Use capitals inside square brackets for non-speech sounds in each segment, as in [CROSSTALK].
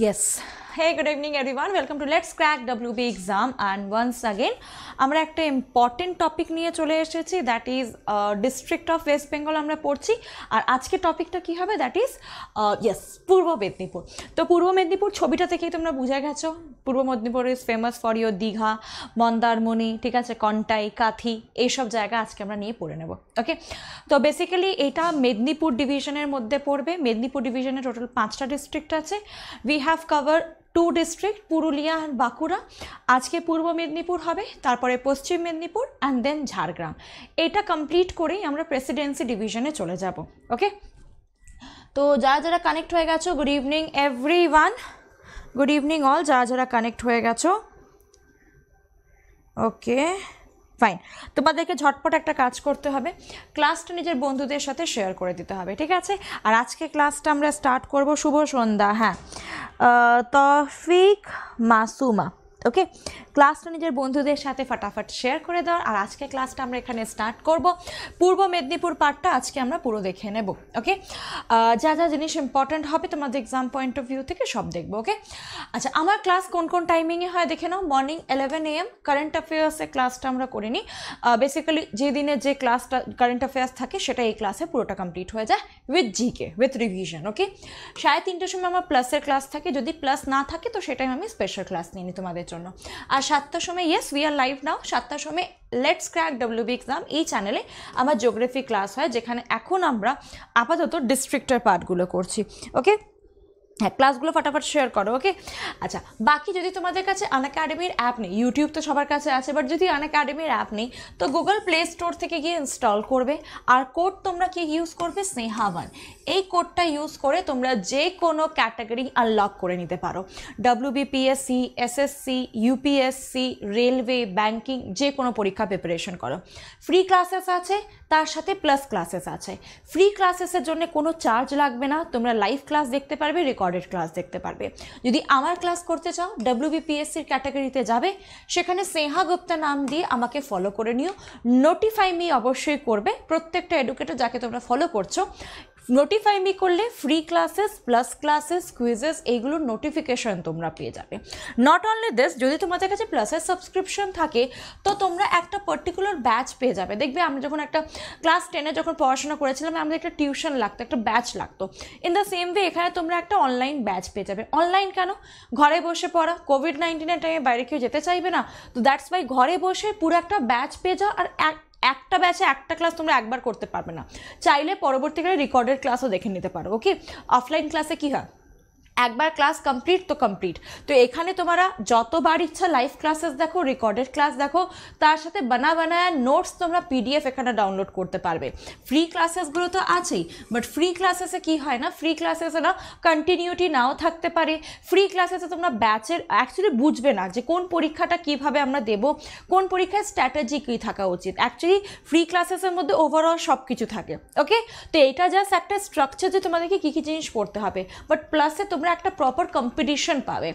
Yes Hey, good evening everyone. Welcome to Let's crack WB exam and once again আমরা একটা important topic নিয়ে চলে এসেছি that is district of West Bengal আমরা পড়ছি আর আজকে টপিকটা কী হবে দ্যাট ইজ ইয়েস পূর্ব মেদিনীপুর তো পূর্ব মেদিনীপুর ছবিটা থেকেই তোমরা বুঝে গেছো Purba Medinipur is famous for your Digha Mandarmani ঠিক আছে কন্টাই কাথি এইসব জায়গা আজকে আমরা নিয়ে পড়ে নেব ওকে তো বেসিক্যালি এটা মেদিনীপুর ডিভিশনের মধ্যে পড়বে মেদিনীপুর ডিভিশনে টোটাল পাঁচটা ডিস্ট্রিক্ট আছে we have cover two district Purulia and Bankura আজকে পূর্ব মেদিনীপুর হবে তারপরে পশ্চিম মেদিনীপুর অ্যান্ড দেন ঝাড়গ্রাম এটা কমপ্লিট করেই আমরা প্রেসিডেন্সি ডিভিশনে চলে যাব ওকে তো যারা যারা কানেক্ট হয়ে গেছো good evening everyone good evening all যারা যারা কানেক্ট হয়ে গেছো ওকে ফাইন তোমাদেরকে ঝটপট একটা কাজ করতে হবে ক্লাসটা নিজের বন্ধুদের সাথে শেয়ার করে দিতে হবে ঠিক আছে আর আজকে ক্লাসটা আমরা স্টার্ট করব শুভ সন্ধ্যা হ্যাঁ তফিক মাসুমা ওকে ক্লাসটা নিজের বন্ধুদের সাথে ফাটাফাট শেয়ার করে দাও আর আজকে ক্লাসটা আমরা এখানে স্টার্ট করব পূর্ব মেদিনীপুর পার্টটা আজকে আমরা পুরো দেখে নেব ওকে যা যা জিনিস ইম্পর্ট্যান্ট হবে তোমাদের এক্সাম পয়েন্ট অফ ভিউ থেকে সব দেখবো ওকে আচ্ছা আমার ক্লাস কোন কোন টাইমিংয়ে হয় দেখে নাও মর্নিং ইলেভেন এম কারেন্ট অ্যাফেয়ার্সের ক্লাসটা আমরা করে নিই বেসিক্যালি যে দিনে যে ক্লাসটা কারেন্ট অ্যাফেয়ার্স থাকে সেটা এই ক্লাসে পুরোটা কমপ্লিট হয়ে যায় with G K with revision okay সাড়ে তিনটের সময় আমার প্লাসের ক্লাস থাকে যদি প্লাস না থাকে তো সেটাই আমি স্পেশাল ক্লাস নিয়ে নিই তোমাদের জন্য আর সাতটার সময় yes we are live now সাতটার সময় লেটস ক্র্যাক বি এক্সাম এই চ্যানেলে আমার জিওগ্রাফি ক্লাস হয় যেখানে এখন আমরা আপাতত ডিস্ট্রিক্টের পার্টগুলো করছি ওকে হ্যাঁ ক্লাসগুলো ফটাফট শেয়ার করো ওকে আচ্ছা বাকি যদি তোমাদের কাছে আন একাডেমির অ্যাপ নেই ইউটিউব তো সবার কাছে আছে বাট যদি আন একাডেমির অ্যাপ নেই তো গুগল প্লে স্টোর থেকে গিয়ে ইনস্টল করবে আর কোড তোমরা কি ইউজ করবে স্নেহাওয়ান এই কোডটা ইউজ করে তোমরা যে কোনো ক্যাটাগরি আনলক করে নিতে পারো BPSC SSC UPSC railway banking যে কোনো পরীক্ষা প্রিপারেশন করো ফ্রি ক্লাসেস আছে তার সাথে প্লাস ক্লাসেস আছে ফ্রি ক্লাসেসের জন্য কোনো চার্জ লাগবে না তোমরা লাইভ ক্লাস দেখতে পারবে রেকর্ড রেকর্ডেড ক্লাস দেখতে পারবে যদি আমার ক্লাস করতে চাও ডাব্লিউবিপিএসসির ক্যাটাগরিতে যাবে সেখানে স্নেহা গুপ্তা নাম দিয়ে আমাকে ফলো করে নিও নোটিফাই মি অবশ্যই করবে প্রত্যেকটা এডুকেটর যাকে তোমরা ফলো করছো নোটিফাই মি করলে free classes plus classes quizzes এইগুলোর নোটিফিকেশন তোমরা পেয়ে যাবে নট অনলি দিস যদি তোমাদের কাছে প্লাসের সাবস্ক্রিপশন থাকে তো তোমরা একটা পার্টিকুলার ব্যাচ পেয়ে যাবে দেখবে আমরা যখন একটা ক্লাস টেনে যখন পড়াশোনা করেছিলাম আমাদের একটা টিউশন লাগতো একটা ব্যাচ লাগতো ইন দ্য সেম ওয়ে এখানে তোমরা একটা অনলাইন ব্যাচ পেয়ে যাবে অনলাইন কেন ঘরে বসে পড়া কোভিড নাইন্টিনের টাইমে বাইরে কেউ যেতে চাইবে না তো দ্যাটস বাই ঘরে বসে পুরো একটা ব্যাচ পেয়ে যাও আর এক একটা ব্যাচে একটা ক্লাস তোমরা একবার করতে পারবে না চাইলে পরবর্তীকালে রেকর্ডের ক্লাসও দেখে নিতে পারো ওকে অফলাইন ক্লাসে কী হয় একবার ক্লাস কমপ্লিট তো কমপ্লিট তো এখানে তোমরা যতবার ইচ্ছা লাইভ ক্লাসেস দেখো রেকর্ডেড ক্লাস দেখো তার সাথে বানা বানায়া নোটস তোমরা পিডিএফ এখানে ডাউনলোড করতে পারবে ফ্রি ক্লাসেসগুলো তো আছেই বাট ফ্রি ক্লাসেসে কি হয় না ফ্রি ক্লাসেসে না কন্টিনিউটি নাও থাকতে পারে ফ্রি ক্লাসেসে তোমরা ব্যাচের অ্যাকচুয়ালি বুঝবে না যে কোন পরীক্ষাটা কিভাবে আমরা দেব কোন পরীক্ষায় স্ট্র্যাটেজি কী থাকা উচিত অ্যাকচুয়ালি ফ্রি ক্লাসেসের মধ্যে ওভারঅল সব কিছু থাকে ওকে তো এটা জাস্ট একটা স্ট্রাকচার যে তোমাদেরকে কী কী জিনিস পড়তে হবে বাট প্লাসে তোমরা তোমরা একটা প্রপার কম্পিটিশন পাবে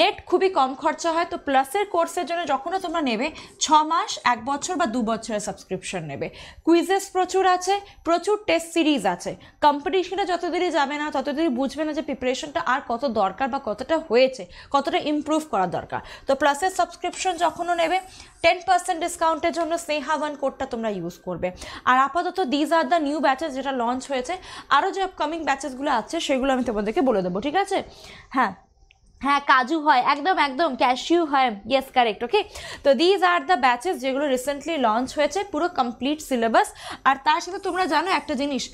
নেট খুবই কম খরচা হয় তো প্লাসের কোর্সের জন্য যখনও তোমরা নেবে ছ মাস এক বছর বা দু বছরের সাবস্ক্রিপশন নেবে কুইজেস প্রচুর আছে প্রচুর টেস্ট সিরিজ আছে কম্পিটিশনে যতদিনই যাবে না ততদিনই বুঝবে না যে প্রিপারেশনটা আর কত দরকার বা কতটা হয়েছে কতটা ইম্প্রুভ করা দরকার তো প্লাসের সাবস্ক্রিপশন যখনও নেবে টেন পার্সেন্ট ডিসকাউন্টের জন্য স্নেহা ওয়ান কোডটা তোমরা ইউজ করবে আর আপাতত these are the new batches যেটা লঞ্চ হয়েছে আরও যে আপকামিং ব্যাচেসগুলো আছে সেগুলো আমি তোমাদেরকে বলে দেবো ঠিক আছে আছে হ্যাঁ হ্যাঁ কাজু হয় একদম একদম ক্যাশিউ হয় ইয়েস কারেক্ট ওকে তো দিজ আর দ্য ব্যাচেস যেগুলো রিসেন্টলি লঞ্চ হয়েছে পুরো কমপ্লিট সিলেবাস আর তার সাথে তোমরা জানো একটা জিনিস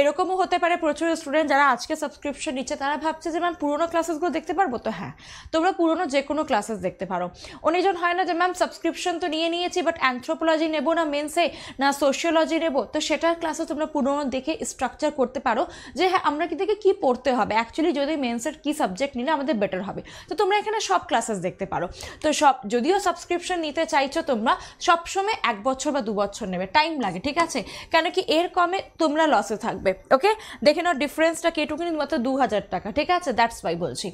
এরকমও হতে পারে প্রচুর স্টুডেন্ট যারা আজকে সাবস্ক্রিপশন নিচ্ছে তারা ভাবছে যে ম্যাম পুরোনো ক্লাসেসগুলো দেখতে পারবো তো হ্যাঁ তোমরা পুরোনো যে কোনো ক্লাসেস দেখতে পারো অনেকজন হয় না যে ম্যাম সাবস্ক্রিপশন তো নিয়ে নিয়েছি বাট অ্যান্থ্রোপোলজি নেবো না মেন্সে না সোশিয়োলজি নেবো তো সেটার ক্লাসে তোমরা পুরোনো দেখে স্ট্রাকচার করতে পারো যে হ্যাঁ আমরা কি দেখে কী পড়তে হবে অ্যাকচুয়ালি যদি মেন্সের কী সাবজেক্ট নিলে আমাদের বেটার হবে হবে তো তোমরা এখানে সব ক্লাসেস দেখতে পারো তো সব যদিও সাবস্ক্রিপশন নিতে চাইছো তোমরা সবসময় এক বছর বা দু বছর নেবে টাইম লাগে ঠিক আছে কেন কি এর কমে তোমরা লসে থাকবে ওকে দেখে নাও ডিফারেন্সটা কিন্তু মাত্র দু হাজার টাকা ঠিক আছে দ্যাটস ওয়াই বলছি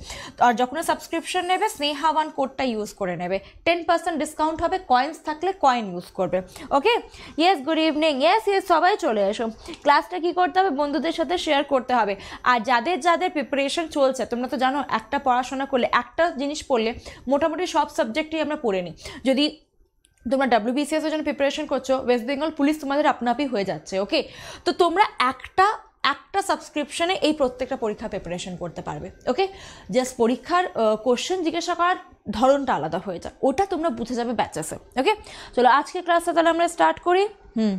আর যখন সাবস্ক্রিপশন নেবে স্নেহা ওয়ান কোডটা ইউজ করে নেবে টেন পার্সেন্ট ডিসকাউন্ট হবে কয়েন্স থাকলে কয়েন ইউজ করবে okay yes good evening yes yes সবাই চলে এসো ক্লাসটা কি করতে হবে বন্ধুদের সাথে শেয়ার করতে হবে আর যাদের যাদের প্রিপারেশন চলছে তোমরা তো জানো একটা পড়াশোনা করলে একটা জিনিস পড়লে মোটামুটি সব সাবজেক্টই আমরা পড়ে নিই যদি তোমরা বিসিএসের জন্য প্রিপারেশন করছো ওয়েস্ট বেঙ্গল পুলিশ তোমাদের আপনাপই হয়ে যাচ্ছে ওকে তো তোমরা একটা একটা সাবস্ক্রিপশনে এই প্রত্যেকটা পরীক্ষা প্রিপারেশন করতে পারবে ওকে জাস্ট পরীক্ষার কোশ্চেন জিজ্ঞাসা করার ধরনটা আলাদা হয়ে যায় ওটা তোমরা বুঝে যাবে ব্যাচেসে ওকে চলো আজকে ক্লাসটা তাহলে আমরা স্টার্ট করি হুম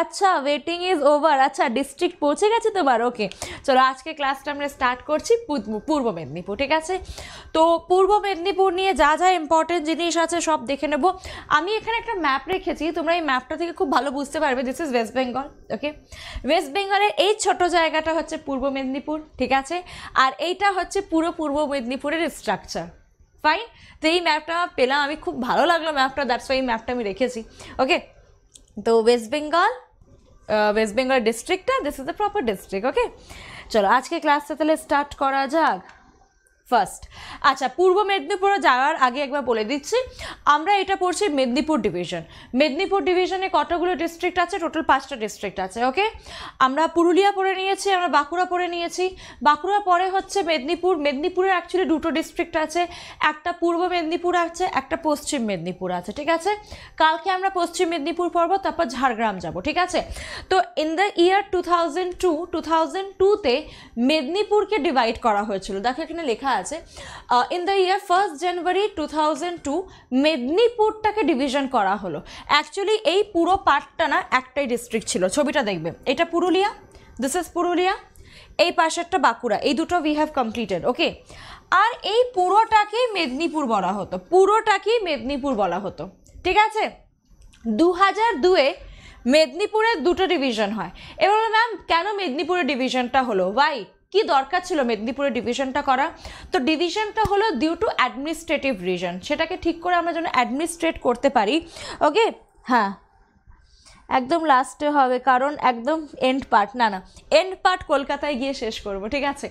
আচ্ছা ওয়েটিং ইজ ওভার আচ্ছা ডিস্ট্রিক্ট পৌঁছে গেছে তো বার ওকে চলো আজকে ক্লাসটা আমরা স্টার্ট করছি পূর্ব মেদিনীপুর ঠিক আছে তো পূর্ব মেদিনীপুর নিয়ে যা যা ইম্পর্টেন্ট জিনিস আছে সব দেখে নেব আমি এখানে একটা ম্যাপ রেখেছি তোমরা এই ম্যাপটা থেকে খুব ভালো বুঝতে পারবে this is West Bengal okay West বেঙ্গলের এই ছোট জায়গাটা হচ্ছে পূর্ব মেদিনীপুর ঠিক আছে আর এইটা হচ্ছে পুরো পূর্ব মেদিনীপুরের স্ট্রাকচার ফাইন তো এই ম্যাপটা পেলাম আমি খুব ভালো লাগলো ম্যাপটা দ্যাটস ওয়াই এই ম্যাপটা আমি রেখেছি ওকে তো ওয়েস্ট বেঙ্গল ওয়েস্ট বেঙ্গল ডিস্ট্রিক্টটা this is the proper district okay চলো আজকে ক্লাসটা তাহলে স্টার্ট করা যাক ফার্স্ট আচ্ছা পূর্ব মেদিনীপুরে যাওয়ার আগে একবার বলে দিচ্ছি আমরা এটা পড়ছি মেদিনীপুর ডিভিশন মেদিনীপুর ডিভিশনে কতগুলো ডিস্ট্রিক্ট আছে টোটাল পাঁচটা ডিস্ট্রিক্ট আছে ওকে আমরা পুরুলিয়া পড়ে নিয়েছি আমরা বাঁকুড়া পড়ে নিয়েছি বাঁকুড়া পরে হচ্ছে মেদিনীপুর মেদিনীপুরের অ্যাকচুয়ালি দুটো ডিস্ট্রিক্ট আছে একটা পূর্ব মেদিনীপুর আছে একটা পশ্চিম মেদিনীপুর আছে ঠিক আছে কালকে আমরা পশ্চিম মেদিনীপুর পড়ব তারপর ঝাড়গ্রাম যাব ঠিক আছে তো in the year two thousand two two thousand টুতে মেদিনীপুরকে ডিভাইড করা হয়েছিল দেখো এখানে লেখা আছে in the year first January two thousand two মেদিনীপুরটাকে ডিভিশন করা হলো অ্যাকচুয়ালি এই পুরো পার্টটা না একটাই ডিস্ট্রিক্ট ছিল ছবিটা দেখবে এটা পুরুলিয়া দিস ইজ পুরুলিয়া এই পাশেরটা বাঁকুড়া এই দুটো উই হ্যাভ কমপ্লিটেড ওকে আর এই পুরোটাকেই মেদিনীপুর বলা হতো পুরোটাকেই মেদিনীপুর বলা হতো ঠিক আছে দু হাজার দুয়ে মেদিনীপুরের দুটো ডিভিশন হয় এবার ম্যাম কেন মেদিনীপুরের ডিভিশনটা হলো হোয়াইট কি দরকার ছিল মেদিনীপুরের ডিভিশনটা করা তো ডিভিশনটা হলো ডিউ টু অ্যাডমিনিস্ট্রেটিভ রিজন সেটাকে ঠিক করে আমরা যেন অ্যাডমিনিস্ট্রেট করতে পারি ওকে হ্যাঁ একদম লাস্টে হবে কারণ একদম এন্ড পার্ট না না এন্ড পার্ট কলকাতায় গিয়ে শেষ করব ঠিক আছে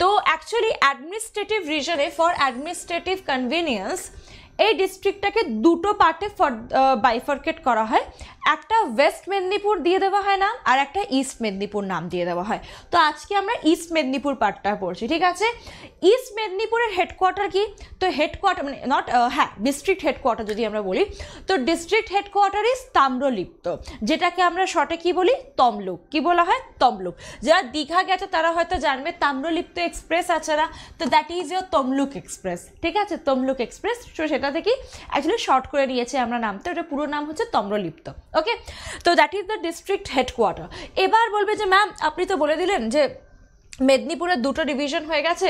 তো অ্যাকচুয়ালি অ্যাডমিনিস্ট্রেটিভ রিজনে ফর অ্যাডমিনিস্ট্রেটিভ কনভিনিয়েন্স এই ডিস্ট্রিক্টটাকে দুটো পার্টে বাইফার্কেট করা হয় একটা ওয়েস্ট মেদিনীপুর দিয়ে দেওয়া হয় নাম আর একটা ইস্ট মেদিনীপুর নাম দিয়ে দেওয়া হয় তো আজকে আমরা ইস্ট মেদিনীপুর পার্টটা পড়ছি ঠিক আছে ইস্ট মেদিনীপুরের হেডকোয়ার্টার কি তো হেডকোয়ার্টার মানে নট uh, হ্যাঁ ডিস্ট্রিক্ট হেডকোয়ার্টার যদি আমরা বলি তো ডিস্ট্রিক্ট হেডকোয়ার্টার ইজ তাম্রলিপ্ত যেটাকে আমরা শর্টে কি বলি তমলুক কি বলা হয় তমলুক যারা দীঘা গেছে তারা হয়তো জানবে তাম্রলিপ্ত এক্সপ্রেস আছে না তো that is your Tamluk express ঠিক আছে তমলুক এক্সপ্রেস তো সেটা থেকেই অ্যাকচুয়ালি শর্ট করে নিয়েছে আমরা নামটা ওটা পুরো নাম হচ্ছে তম্রলিপ্ত ওকে তো that is the district headquarter এবার বলবে যে ম্যাম আপনি তো বলে দিলেন যে মেদিনীপুরের দুটো ডিভিশন হয়ে গেছে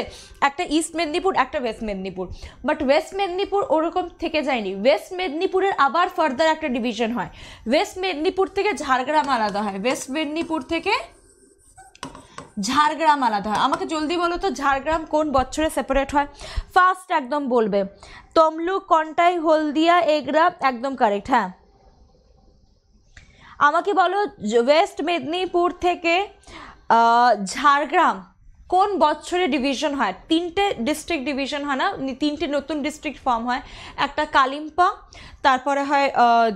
একটা ইস্ট মেদিনীপুর একটা West Medinipur but West Medinipur ওরকম থেকে যায়নি ওয়েস্ট মেদিনীপুরের আবার ফার্দার একটা ডিভিশন হয় ওয়েস্ট মেদিনীপুর থেকে ঝাড়গ্রাম আলাদা হয় ওয়েস্ট মেদিনীপুর থেকে ঝাড়গ্রাম আলাদা হয় আমাকে জলদি বলো তো ঝাড়গ্রাম কোন বছরে সেপারেট হয় ফার্স্ট একদম বলবে তমলুক কন্টাই হলদিয়া এগরা একদম কারেক্ট হ্যাঁ আমাকে বলো ওয়েস্ট মেদিনীপুর থেকে ঝাড়গ্রাম কোন বছরে ডিভিশন হয় তিনটে ডিস্ট্রিক্ট ডিভিশন হয় না তিনটে নতুন ডিস্ট্রিক্ট ফর্ম হয় একটা কালিম্পং তারপরে হয়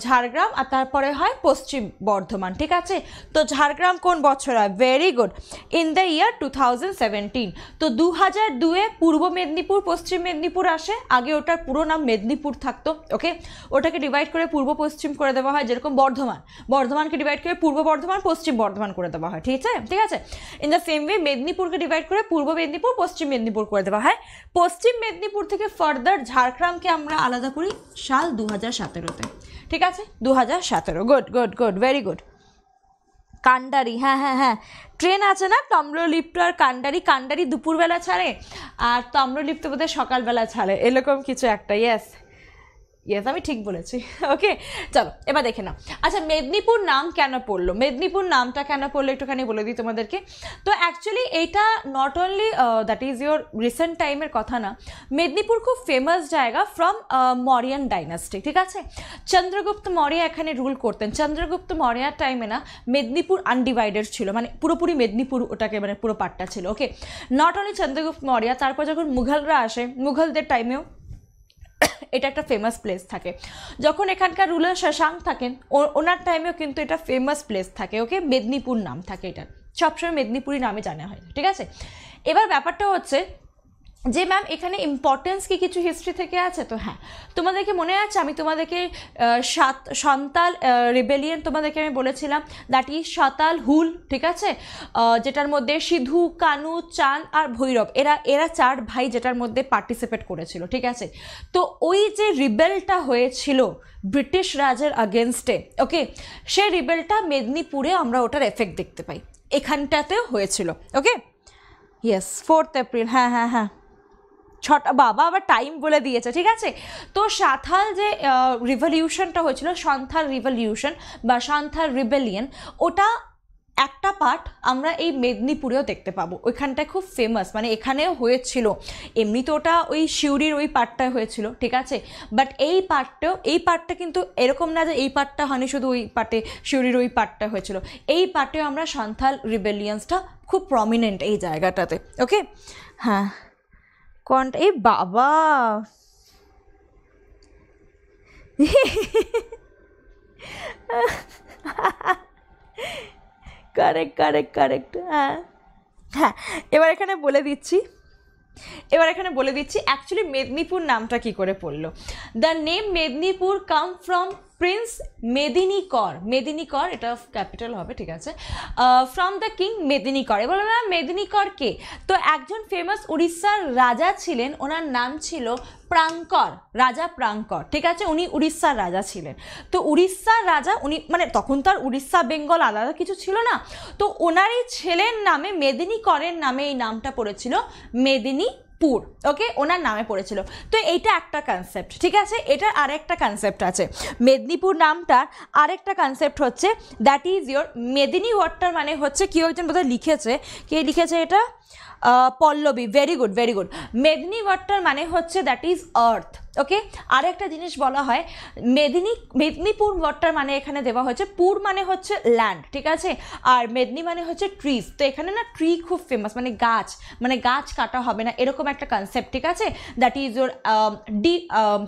ঝাড়গ্রাম আর তারপরে হয় পশ্চিম বর্ধমান ঠিক আছে তো ঝাড়গ্রাম কোন বছর হয় very good in the year two thousand তো দু হাজার দুয়ে পূর্ব মেদিনীপুর পশ্চিম মেদিনীপুর আসে আগে ওটার পুরো নাম মেদিনীপুর থাকতো ওকে ওটাকে ডিভাইড করে পূর্ব পশ্চিম করে দেওয়া হয় যেরকম বর্ধমান বর্ধমানকে ডিভাইড করে পূর্ব বর্ধমান পশ্চিম বর্ধমান করে দেওয়া হয় ঠিক আছে ঠিক আছে ইন দ্য সেম ওয়ে মেদিনীপুরকে ডিভাইড করে পূর্ব মেদিনীপুর পশ্চিম মেদিনীপুর করে দেওয়া হয় পশ্চিম মেদিনীপুর থেকে ফার্দার ঝাড়গ্রামকে আমরা আলাদা করি সাল দু হাজার সতেরোতে ঠিক আছে দু হাজার সতেরো good good good very good Kandari হ্যাঁ হ্যাঁ হ্যাঁ ট্রেন আছে না তম্রলিপ্ত আর কান্ডারি কান্ডারি দুপুরবেলা ছাড়ে আর তম্রলিপ্ত বোধহয় সকালবেলা ছাড়ে এরকম কিছু একটা ইয়েস ইয়েস আমি ঠিক বলেছি ওকে চলো এবার দেখে নাও আচ্ছা মেদিনীপুর নাম কেন পড়লো মেদিনীপুর নামটা কেন পড়লো একটুখানি বলে দিই তোমাদেরকে তো অ্যাকচুয়ালি এইটা not only that is your recent টাইমের কথা না মেদিনীপুর খুব ফেমাস জায়গা ফ্রম মরিয়ান ডাইনাস্টি ঠিক আছে চন্দ্রগুপ্ত মরিয়া এখানে রুল করতেন চন্দ্রগুপ্ত মরিয়ার টাইমে না মেদিনীপুর আনডিভাইডেড ছিল মানে পুরোপুরি মেদিনীপুর ওটাকে মানে পুরো পাট্টা ছিল ওকে নট অনলি চন্দ্রগুপ্ত মরিয়া তারপর যখন মুঘলরা আসে মুঘলদের টাইমেও এটা একটা ফেমাস প্লেস থাকে যখন এখানকার রুলার শশাঙ্ক থাকেন ওনার টাইমেও কিন্তু এটা ফেমাস প্লেস থাকে ওকে মেদিনীপুর নাম থাকে এটা সবসময় মেদিনীপুরি নামে জানা হয় ঠিক আছে এবার ব্যাপারটা হচ্ছে যে ম্যাম এখানে ইম্পর্টেন্স কি কিছু হিস্ট্রি থেকে আছে তো হ্যাঁ তোমাদেরকে মনে আছে আমি তোমাদেরকে সাত সন্তাল রিবেলিয়ন তোমাদেরকে আমি বলেছিলাম দ্যাট ইজ সাঁতাল হুল ঠিক আছে যেটার মধ্যে সিধু কানু চান আর ভৈরব এরা এরা চার ভাই যেটার মধ্যে পার্টিসিপেট করেছিল ঠিক আছে তো ওই যে রিবেলটা হয়েছিল ব্রিটিশ রাজের আগেনস্টে ওকে সেই রিবেলটা মেদিনীপুরে আমরা ওটার এফেক্ট দেখতে পাই এখানটাতেও হয়েছিল ওকে ইয়েস ফোর্থ এপ্রিল হ্যাঁ হ্যাঁ হ্যাঁ ছটা বাবা আবার টাইম বলে দিয়েছে ঠিক আছে তো সাঁথাল যে রিভলিউশনটা হয়েছিল সন্থাল রিভলিউশন বা সন্থাল রিবেলিয়ন ওটা একটা পার্ট আমরা এই মেদিনীপুরেও দেখতে পাবো ওইখানটায় খুব ফেমাস মানে এখানেও হয়েছিল এমনি তো ওটা ওই শিউরির ওই পার্টটায় হয়েছিল ঠিক আছে বাট এই পার্টটাও এই পার্টটা কিন্তু এরকম না যে এই পার্টটা হয়নি শুধু ওই পার্টে শিউরির ওই পার্টটা হয়েছিল এই পার্টেও আমরা সান্থাল রিবেলিয়ান্সটা খুব প্রমিনেন্ট এই জায়গাটাতে ওকে হ্যাঁ কন্ট এ বাবা কারেক্ট কারেক্ট কারেক্ট হ্যাঁ হ্যাঁ এবার এখানে বলে দিচ্ছি এবার এখানে বলে দিচ্ছি অ্যাকচুয়ালি মেদিনীপুর নামটা কি করে পড়লো the name Medinipur come from prince Medinikar Medinikar এটা ক্যাপিটাল হবে ঠিক আছে ফ্রম দ্য কিং মেদিনীকর এবার ম্যাম মেদিনীকর কে তো একজন ফেমাস উড়িষ্যার রাজা ছিলেন ওনার নাম ছিল প্রাঙ্কর রাজা প্রাঙ্কর ঠিক আছে উনি উড়িষ্যার রাজা ছিলেন তো উড়িষ্যার রাজা উনি মানে তখন তার উড়িষ্যা বেঙ্গল আলাদা কিছু ছিল না তো ওনার এই ছেলের নামে মেদিনীকরের নামে এই নামটা পড়েছিল মেদিনী পুর ওকে ওনার নামে পড়েছিল তো এইটা একটা কনসেপ্ট ঠিক আছে এটার আরেকটা কনসেপ্ট আছে মেদিনীপুর নামটার আরেকটা কনসেপ্ট হচ্ছে দ্যাট ইজ ইয়োর মেদিনী ওয়ার্ডটার মানে হচ্ছে কেউ একজন বোধহয় লিখেছে কে লিখেছে এটা Pallavi very good very good Medini ওয়ার্ডটার মানে হচ্ছে দ্যাট ইজ আর্থ ওকে আর একটা জিনিস বলা হয় মেদিনী মেদিনীপুর ওয়ার্ডটার মানে এখানে দেওয়া হয়েছে পুর মানে হচ্ছে ল্যান্ড ঠিক আছে আর মেদিনী মানে হচ্ছে ট্রিজ তো এখানে না ট্রি খুব ফেমাস মানে গাছ মানে গাছ কাটা হবে না এরকম একটা কনসেপ্ট ঠিক আছে that is or D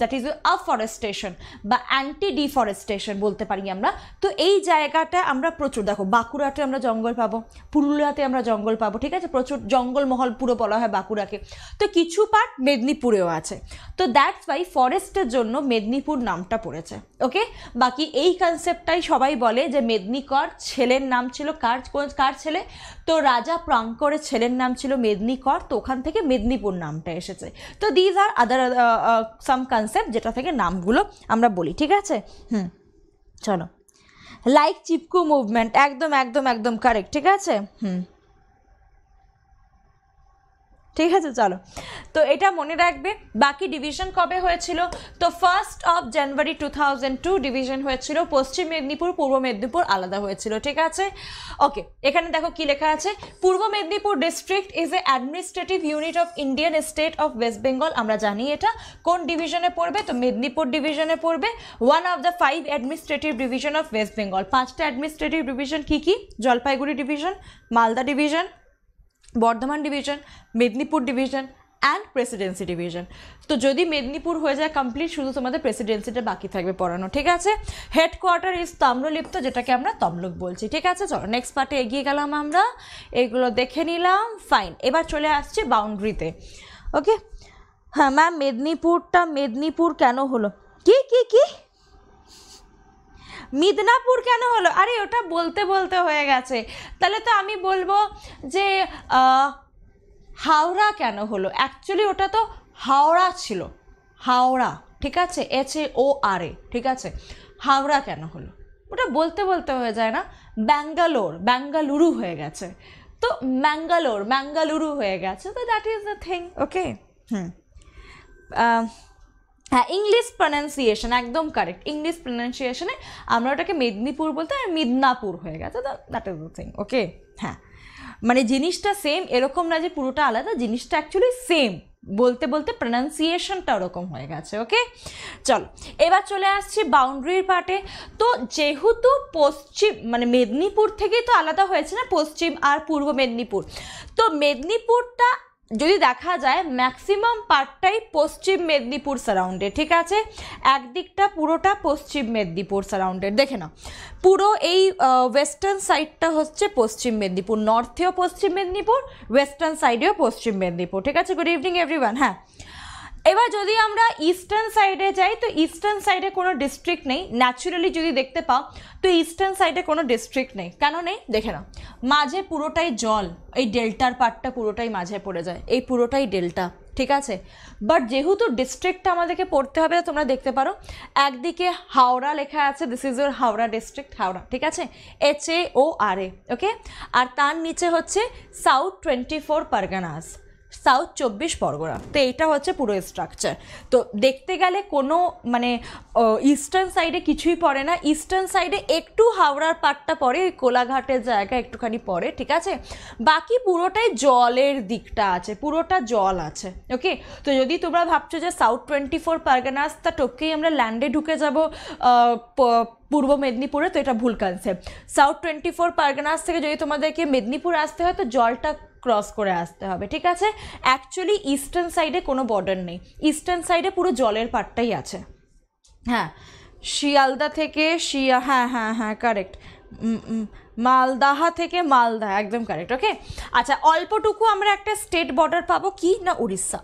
that is or afforestation বা অ্যান্টি ডিফরেস্টেশন বলতে পারি আমরা তো এই জায়গাটা আমরা প্রচুর দেখো বাঁকুড়াতে আমরা জঙ্গল পাবো পুরুলিয়াতে আমরা জঙ্গল পাবো ঠিক আছে প্রচুর জঙ্গলমহল পুরো বলা হয় বাঁকুড়াকে তো কিছু পার্ট মেদিনীপুরেও আছে তো দ্যাটস তাই ফরেস্টের জন্য মেদিনীপুর নামটা পড়েছে ওকে বাকি এই কনসেপ্টটাই সবাই বলে যে মেদিনীকর ছেলের নাম ছিল কার কার ছেলে তো রাজা প্রাঙ্করের ছেলের নাম ছিল মেদিনীকর তো ওখান থেকে মেদিনীপুর নামটা এসেছে তো these R other some concept যেটা থেকে নামগুলো আমরা বলি ঠিক আছে হুম চলো লাইক চিপকু মুভমেন্ট একদম একদম একদম কারেক্ট ঠিক আছে হুম ঠিক আছে চলো তো এটা মনে রাখবে বাকি ডিভিশন কবে হয়েছিল তো first of January two thousand two division হয়েছিল পশ্চিম মেদিনীপুর পূর্ব মেদিনীপুর আলাদা হয়েছিল ঠিক আছে ওকে এখানে দেখো কি লেখা আছে পূর্ব Medinipur district is a administrative unit of Indian state of West Bengal আমরা জানি এটা কোন ডিভিশনে পড়বে তো মেদিনীপুর ডিভিশনে পড়বে one of the five administrative division of West Bengal পাঁচটা অ্যাডমিনিস্ট্রেটিভ ডিভিশন কী কী Jalpaiguri division Malda division Bardhaman division Medinipur division and Presidency division তো যদি মেদিনীপুর হয়ে যায় কমপ্লিট শুধু তোমাদের প্রেসিডেন্সিটা বাকি থাকবে পড়ানো ঠিক আছে হেডকোয়ার্টার ইজ তাম্রলিপ্ত যেটাকে আমরা তমলুক বলছি ঠিক আছে চলো নেক্সট পার্টে এগিয়ে গেলাম আমরা এগুলো দেখে নিলাম ফাইন এবার চলে আসছে বাউন্ডারিতে ওকে হ্যাঁ ম্যাম মেদিনীপুরটা মেদিনীপুর কেন হলো কি কি কি মিদনাপুর কেন হলো আরে ওটা বলতে বলতে হয়ে গেছে তাহলে তো আমি বলবো যে হাওড়া কেন হলো অ্যাকচুয়ালি ওটা তো হাওড়া ছিল হাওড়া ঠিক আছে এচ এ ও আর এ ঠিক আছে হাওড়া কেন হলো ওটা বলতে বলতে হয়ে যায় না ব্যাঙ্গালোর ব্যাঙ্গালুরু হয়ে গেছে তো ম্যাঙ্গালোর ম্যাঙ্গালুরু হয়ে গেছে তো that is the thing okay hmm হ্যাঁ ইংলিশ প্রনাউন্সিয়েশন একদম কারেক্ট ইংলিশ প্রনাউন্সিয়েশনে আমরা ওটাকে মেদিনীপুর বলতে মিদনাপুর হয়ে গেছে তো that is the thing okay হ্যাঁ মানে জিনিসটা সেম এরকম না যে পুরোটা আলাদা জিনিসটা অ্যাকচুয়ালি সেম বলতে বলতে প্রনাউন্সিয়েশনটা ওরকম হয়ে গেছে ওকে চলো এবার চলে আসছি বাউন্ডারির পার্টে তো যেহেতু পশ্চিম মানে মেদিনীপুর থেকেই তো আলাদা হয়েছে না পশ্চিম আর পূর্ব মেদিনীপুর তো মেদিনীপুরটা যদি দেখা যায় ম্যাক্সিমাম পার্টটাই পশ্চিম মেদিনীপুর সারাউন্ডে ঠিক আছে একদিকটা পুরোটা পশ্চিম মেদিনীপুর সারাউন্ডের দেখে নাও পুরো এই ওয়েস্টার্ন সাইডটা হচ্ছে পশ্চিম মেদিনীপুর নর্থেও পশ্চিম মেদিনীপুর ওয়েস্টার্ন সাইডেও পশ্চিম মেদিনীপুর ঠিক আছে গুড ইভিনিং এভরিওয়ান হ্যাঁ এবার যদি আমরা ইস্টার্ন সাইডে যাই তো ইস্টার্ন সাইডে কোনো ডিস্ট্রিক্ট নেই ন্যাচুরালি যদি দেখতে পাও তো ইস্টার্ন সাইডে কোনো ডিস্ট্রিক্ট নেই কেন নেই দেখে নাও মাঝে পুরোটাই জল এই ডেল্টার পার্টটা পুরোটাই মাঝে পড়ে যায় এই পুরোটাই ডেল্টা ঠিক আছে বাট যেহেতু ডিস্ট্রিক্টটা আমাদেরকে পড়তে হবে তোমরা দেখতে পারো একদিকে হাওড়া লেখা আছে this is your Howrah district Howrah ঠিক আছে এচ এ ও আর এ ওকে আর তার নিচে হচ্ছে South twenty four Parganas South চব্বিশ পরগনা তো এইটা হচ্ছে পুরো স্ট্রাকচার তো দেখতে গেলে কোনো মানে ইস্টার্ন সাইডে কিছুই পড়ে না ইস্টার্ন সাইডে একটু হাওড়ার পাটটা পড়ে ওই কোলাঘাটের জায়গা একটুখানি পড়ে ঠিক আছে বাকি পুরোটাই জলের দিকটা আছে পুরোটা জল আছে ওকে তো যদি তোমরা ভাবছো যে সাউথ টোয়েন্টি ফোর পারগানাস তা টপকেই আমরা ল্যান্ডে ঢুকে যাবো পূর্ব মেদিনীপুরে তো এটা ভুল concept South twenty four Parganas থেকে যদি তোমাদেরকে মেদিনীপুর আসতে হয় তো জলটা ক্রস করে আসতে হবে ঠিক আছে অ্যাকচুয়ালি ইস্টার্ন সাইডে কোনো বর্ডার নেই ইস্টার্ন সাইডে পুরো জলের পাটটাই আছে হ্যাঁ শিয়ালদা থেকে শিয়া হ্যাঁ হ্যাঁ হ্যাঁ কারেক্ট মালদাহা থেকে মালদা একদম কারেক্ট ওকে আচ্ছা অল্পটুকু আমরা একটা স্টেট বর্ডার পাবো কি না উড়িষ্যা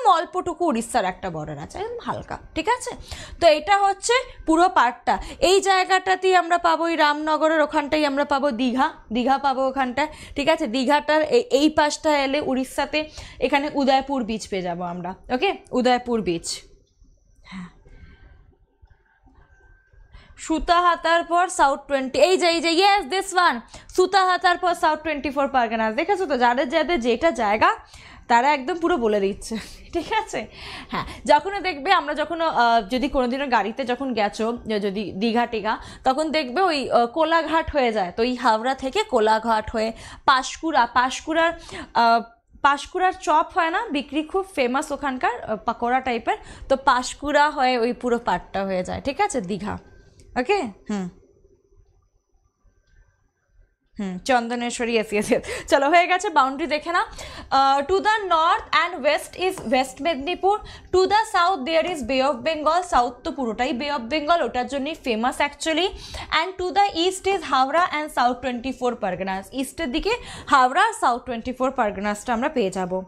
একদম অল্পটুকু উড়িষ্যার একটা বর্ডার আছে একদম হালকা ঠিক আছে তো এটা হচ্ছে পুরো পার্টটা এই জায়গাটাতেই আমরা পাবো এই রামনগরের ওখানটাই আমরা পাবো দীঘা দীঘা পাবো ওখানটায় ঠিক আছে দীঘাটার এই পাশটা এলে উড়িষ্যাতে এখানে উদয়পুর বিচ পেয়ে যাবো আমরা ওকে উদয়পুর বীচ সুতা হ্যাঁ। সুতাহাতার পর সাউথ টোয়েন্টি এই যে এই যে ইয়েস দিস ওয়ান সুতাহাতার পর সাউথ টোয়েন্টি ফোর পারগানাস দেখেছো তো যাদের যাদের যেটা জায়গা তারা একদম পুরো বলে দিচ্ছে ঠিক আছে হ্যাঁ যখনও দেখবে আমরা যখন যদি কোনোদিনও গাড়িতে যখন গেছো যদি দীঘা টিঘা তখন দেখবে ওই কোলাঘাট হয়ে যায় তো ওই হাওড়া থেকে কোলাঘাট হয়ে পাশকুড়া পাশকুড়ার পাশকুড়ার চপ হয় না বিক্রি খুব ফেমাস ওখানকার পাকোড়া টাইপের তো পাশকুড়া হয়ে ওই পুরো পাটটা হয়ে যায় ঠিক আছে দীঘা ওকে হুম হুম চন্দনেশ্বরী এস এস এস চলো হয়ে গেছে বাউন্ডারি দেখে না to the north and West is West Medinipur to the south there is বে অফ বেঙ্গল সাউথ তো পুরোটাই বে অফ বেঙ্গল ওটার জন্যই famous actually and to the east is Howrah and south twenty four Parganas ইস্টের দিকে হাওড়া আর সাউথ টোয়েন্টি ফোর পারগনাসটা আমরা পেয়ে যাবো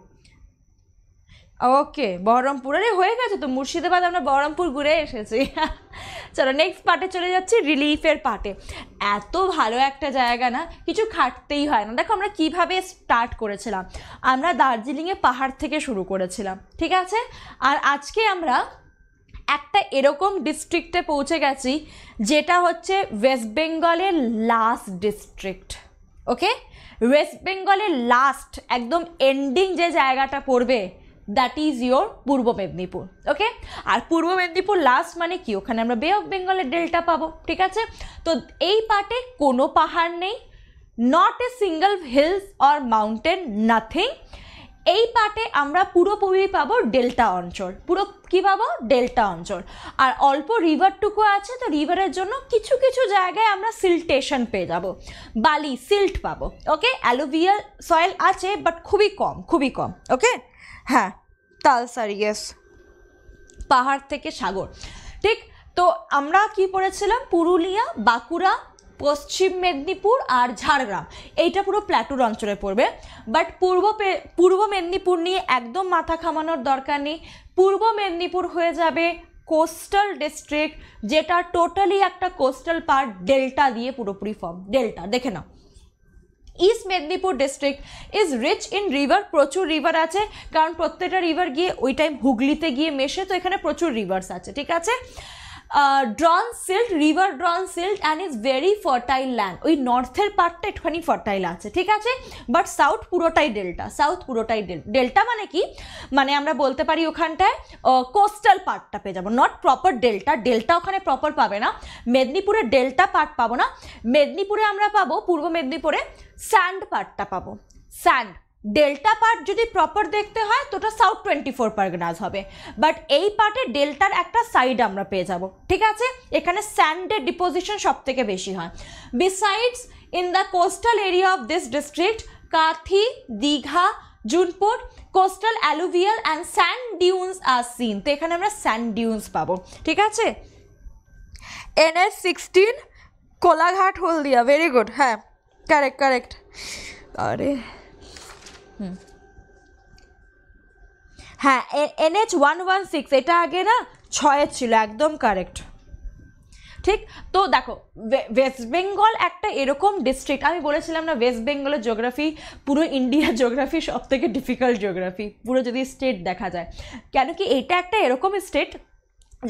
ওকে বহরমপুরের হয়ে গেছে তো মুর্শিদাবাদ আমরা বহরমপুর ঘুরে এসেছি [LAUGHS] চলো নেক্সট পার্টে চলে যাচ্ছি রিলিফের পার্টে এত ভালো একটা জায়গা না কিছু খাটতেই হয় না দেখো আমরা কিভাবে স্টার্ট করেছিলাম আমরা দার্জিলিংয়ে পাহাড় থেকে শুরু করেছিলাম ঠিক আছে আর আজকে আমরা একটা এরকম ডিস্ট্রিক্টে পৌঁছে গেছি যেটা হচ্ছে ওয়েস্ট বেঙ্গলের লাস্ট ডিস্ট্রিক্ট ওকে ওয়েস্ট বেঙ্গলের লাস্ট একদম এন্ডিং যে জায়গাটা পড়বে দ্যাট ইজ ইয়োর পূর্ব মেদিনীপুর ওকে আর পূর্ব মেদিনীপুর লাস্ট মানে কি ওখানে আমরা বে অফ বেঙ্গলের ডেল্টা পাবো ঠিক আছে তো এই পার্টে কোনো পাহাড় নেই not a single hills or mountain nothing এই পার্টে আমরা পুরোপুরি পাবো ডেল্টা অঞ্চল পুরো কি পাবো ডেল্টা অঞ্চল আর অল্প রিভারটুকু আছে তো রিভারের জন্য কিছু কিছু জায়গায় আমরা সিল্টেশন পেয়ে যাব বালি সিল্ট পাবো ওকে অ্যালোভিয়াল সয়েল আছে বাট খুবই কম খুবই কম ওকে হ্যাঁ তালসার ইয়েস পাহাড় থেকে সাগর ঠিক তো আমরা কি পড়েছিলাম পুরুলিয়া বাঁকুড়া পশ্চিম মেদিনীপুর আর ঝাড়গ্রাম এইটা পুরো প্ল্যাটুর অঞ্চলে পড়বে বাট পূর্ব পূর্ব মেদিনীপুর নিয়ে একদম মাথা খামানোর দরকার নেই পূর্ব মেদিনীপুর হয়ে যাবে কোস্টাল ডিস্ট্রিক্ট যেটা টোটালি একটা কোস্টাল পার্ট ডেল্টা দিয়ে পুরোপুরি ফর্ম ডেল্টা দেখে নাও East Medinipur district is rich in river প্রচুর রিভার আছে কারণ প্রত্যেকটা রিভার গিয়ে ওই টাইম হুগলিতে গিয়ে মেশে তো এখানে প্রচুর রিভার্স আছে ঠিক আছে drawn silt river drawn silt and is very fertile land ওই নর্থের পার্টটা একটুখানি ফার্টাইল আছে ঠিক আছে বাট সাউথ পুরোটাই ডেল্টা সাউথ পুরোটাই ডেল্টা মানে কি মানে আমরা বলতে পারি ওখানটায় কোস্টাল পার্টটা পেয়ে যাবো নট প্রপার ডেল্টা ডেল্টা ওখানে প্রপার পাবে না মেদিনীপুরে ডেল্টা পার্ট পাবো না মেদিনীপুরে আমরা পাবো পূর্ব মেদিনীপুরে স্যান্ড পার্টটা পাবো স্যান্ড ডেল্টা পার্ট যদি প্রপার দেখতে হয় তো ওটা সাউথ টোয়েন্টি ফোর পারগনাজ হবে বাট এই পার্টে ডেল্টার একটা সাইড আমরা পেয়ে যাব ঠিক আছে এখানে স্যান্ডের ডিপোজিশন সব থেকে বেশি হয় besides in the coastal area of this district Kanthi Digha Junpur coastal alluvial and sand dunes আর সিন তো এখানে আমরা স্যান্ড ডিউন্স পাবো ঠিক আছে NH sixteen Kolaghat Haldia very good হ্যাঁ কারেক্ট কারেক্ট আরে হ্যাঁ এনএচ ওয়ান ওয়ান সিক্স এটা আগে না ছয়ে ছিল একদম কারেক্ট ঠিক তো দেখো ওয়েস্ট বেঙ্গল একটা এরকম ডিস্ট্রিক্ট আমি বলেছিলাম না ওয়েস্ট বেঙ্গলের জিওগ্রাফি পুরো ইন্ডিয়ার জিওগ্রাফি সব থেকে ডিফিকাল্ট জিওগ্রাফি পুরো যদি স্টেট দেখা যায় কেন কি এটা একটা এরকম স্টেট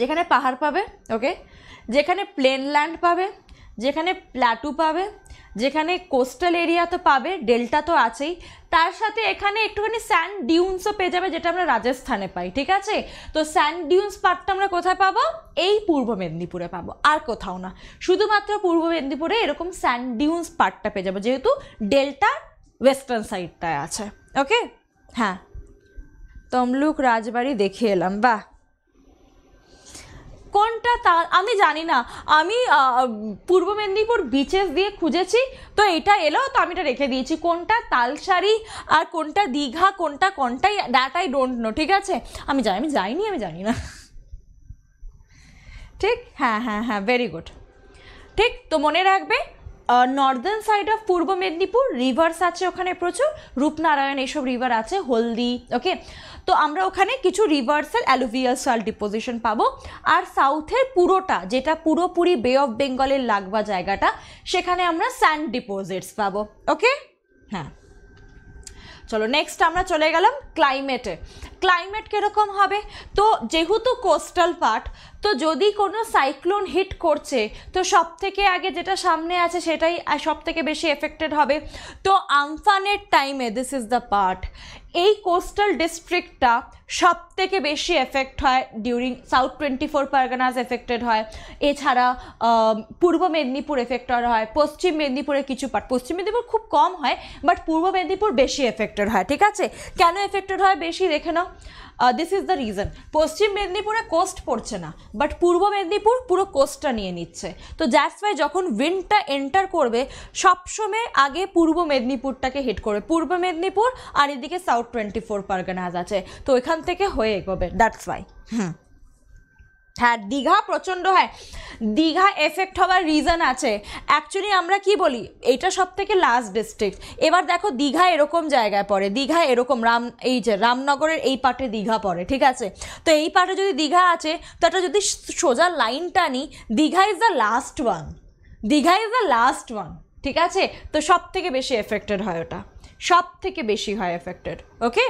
যেখানে পাহাড় পাবে ওকে যেখানে প্লেন ল্যান্ড পাবে যেখানে প্ল্যাটু পাবে যেখানে কোস্টাল এরিয়া তো পাবে ডেল্টা তো আছেই তার সাথে এখানে একটুখানি স্যান্ড ডিউন্সও পেয়ে যাবে যেটা আমরা রাজস্থানে পাই ঠিক আছে তো স্যান্ড ডিউন্স পার্টটা আমরা কোথায় পাবো এই পূর্ব মেদিনীপুরে পাবো আর কোথাও না শুধুমাত্র পূর্ব মেদিনীপুরে এরকম স্যান্ড ডিউন্স পার্টটা পেয়ে যাবো যেহেতু ডেল্টা ওয়েস্টার্ন সাইডটায় আছে ওকে হ্যাঁ তমলুক রাজবাড়ি দেখে এলাম বাহ কোনটা তা আমি জানি না আমি পূর্ব মেদিনীপুর বিচেস দিয়ে খুঁজেছি তো এটা এলো তো আমি এটা রেখে দিয়েছি কোনটা তালসারি আর কোনটা দীঘা কোনটা কোনটাই দ্যাট আই ডোন্ট নো ঠিক আছে আমি জানি আমি যাইনি আমি জানি না ঠিক হ্যাঁ হ্যাঁ হ্যাঁ ভেরি গুড ঠিক তো মনে রাখবে নর্দার্ন সাইড অফ পূর্ব মেদিনীপুর রিভার্স আছে ওখানে প্রচুর রূপনারায়ণ এসব রিভার আছে হলদি ওকে তো আমরা ওখানে কিছু রিভার্সাল অ্যালুভিয়াল সল্ট ডিপোজিশন পাবো আর সাউথের পুরোটা যেটা পুরোপুরি বে অফ বেঙ্গলের লাগবা জায়গাটা সেখানে আমরা স্যান্ড ডিপোজিটস পাবো ওকে হ্যাঁ চলো নেক্সট আমরা চলে গেলাম ক্লাইমেটে ক্লাইমেট কীরকম হবে তো যেহেতু কোস্টাল পার্ট তো যদি কোনো সাইক্লোন হিট করছে তো সব থেকে আগে যেটা সামনে আছে সেটাই সব থেকে বেশি এফেক্টেড হবে তো আমফানের টাইমে দিস ইজ দ্য পার্ট এই কোস্টাল ডিস্ট্রিক্টটা সব থেকে বেশি এফেক্ট হয় during South twenty four Parganas affected হয় এছাড়া পূর্ব মেদিনীপুর এফেক্টেড হয় পশ্চিম মেদিনীপুরের কিছু পার্ট পশ্চিম মেদিনীপুর খুব কম হয় বাট পূর্ব মেদিনীপুর বেশি এফেক্টেড হয় ঠিক আছে কেন এফেক্টেড হয় বেশি দেখে নাও দিস ইজ দ্য রিজন পশ্চিম মেদিনীপুরে কোস্ট পড়ছে না বাট পূর্ব মেদিনীপুর পুরো কোস্টটা নিয়ে নিচ্ছে তো দ্যাটস ভাই যখন উইন্ডটা এন্টার করবে সবসময় আগে পূর্ব মেদিনীপুরটাকে হিট করবে পূর্ব মেদিনীপুর আর এদিকে সাউথ টোয়েন্টি ফোর পারগানাজ আছে তো এখান থেকে হয়ে এগোবে দ্যাটস ওয়াই হুম হ্যাঁ দীঘা প্রচণ্ড হয় দীঘা এফেক্ট হওয়ার রিজন আছে অ্যাকচুয়ালি আমরা কি বলি এটা সব থেকে লাস্ট ডিস্ট্রিক্ট এবার দেখো দীঘা এরকম জায়গায় পড়ে দীঘা এরকম রাম এই যে রামনগরের এই পাটে দীঘা পড়ে ঠিক আছে তো এই পাটে যদি দীঘা আছে তো একটা যদি সোজা লাইন টানি Digha is the last one Digha is the last one ঠিক আছে তো সব থেকে বেশি এফেক্টেড হয় ওটা সব থেকে বেশি হয় এফেক্টেড ওকে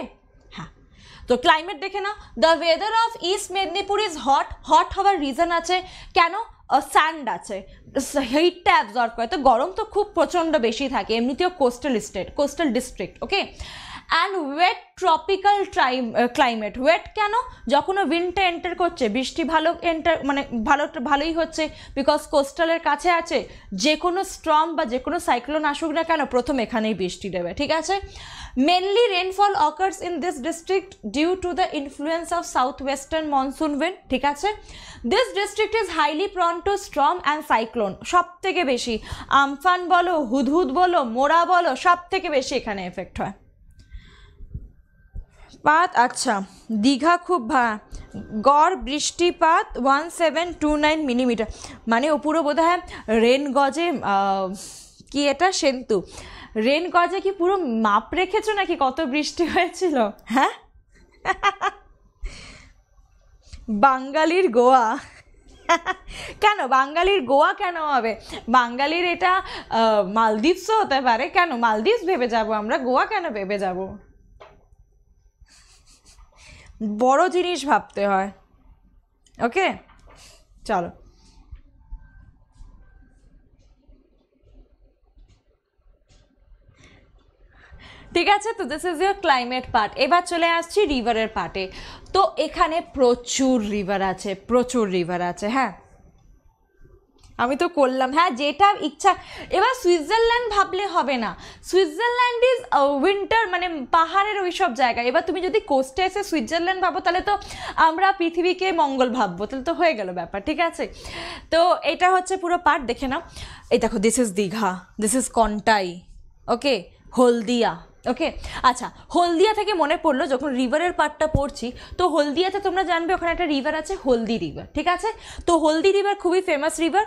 তো ক্লাইমেট দেখে নাও the weather of East Medinipur is hot hot হওয়ার রিজন আছে কেন স্যান্ড আছে হিটটা অ্যাবজর্ব করে তো গরম তো খুব প্রচণ্ড বেশি থাকে এমনিতেও coastal state coastal district okay and wet tropical try climate wet কেন যখন উইন্টার এন্টার করছে বৃষ্টি ভালো এন্টার মানে ভালো ভালোই হচ্ছে বিকজ কোস্টালের কাছে আছে যে কোনো স্ট্রম বা যে কোনো সাইক্লোন আসুক না কেন প্রথম এখানেই বৃষ্টি দেবে ঠিক আছে mainly rainfall occurs in this district due to the influence of south western monsoon wind ঠিক আছে this district is highly prone to storm and cyclone সব থেকে বেশি আমফান বলো হুদহুদ বলো মোরা বলো সব থেকে বেশি এখানে এফেক্ট হয় বৃষ্টিপাত আচ্ছা দীঘা খুব ভা গড় বৃষ্টিপাত one seven two nine millimeter মানে পুরো বোধ হয় রেন গজে কি এটা সেন্তু রেন গজে কি পুরো মাপ রেখেছো নাকি কত বৃষ্টি হয়েছিল হ্যাঁ বাঙালির গোয়া কেন বাঙালির গোয়া কেন হবে বাঙালির এটা মালদ্বীপসও হতে পারে কেন মালদ্বীপ ভেবে যাব আমরা গোয়া কেন ভেবে যাব বড় জিনিস ভাবতে হয় ওকে চলো ঠিক আছে তো this is your climate part এবার চলে আসছি রিভারের পার্টে তো এখানে প্রচুর রিভার আছে প্রচুর রিভার আছে হ্যাঁ আমি তো করলাম হ্যাঁ যেটা ইচ্ছা এবার সুইজারল্যান্ড ভাবলে হবে না সুইজারল্যান্ড ইজ উইন্টার মানে পাহাড়ের ওই সব জায়গা এবার তুমি যদি কোস্টে এসে সুইজারল্যান্ড ভাবো তাহলে তো আমরা পৃথিবীকে মঙ্গল ভাববো তাহলে তো হয়ে গেল ব্যাপার ঠিক আছে তো এটা হচ্ছে পুরো পার্ট দেখে নাও এই দেখো this is Digha this is Contai okay Haldia okay আচ্ছা হলদিয়া থেকে মনে পড়লো যখন রিভারের পার্টটা পড়ছি তো হলদিয়াতে তোমরা জানবে ওখানে একটা রিভার আছে হলদি রিভার ঠিক আছে তো হলদি রিভার খুবই ফেমাস রিভার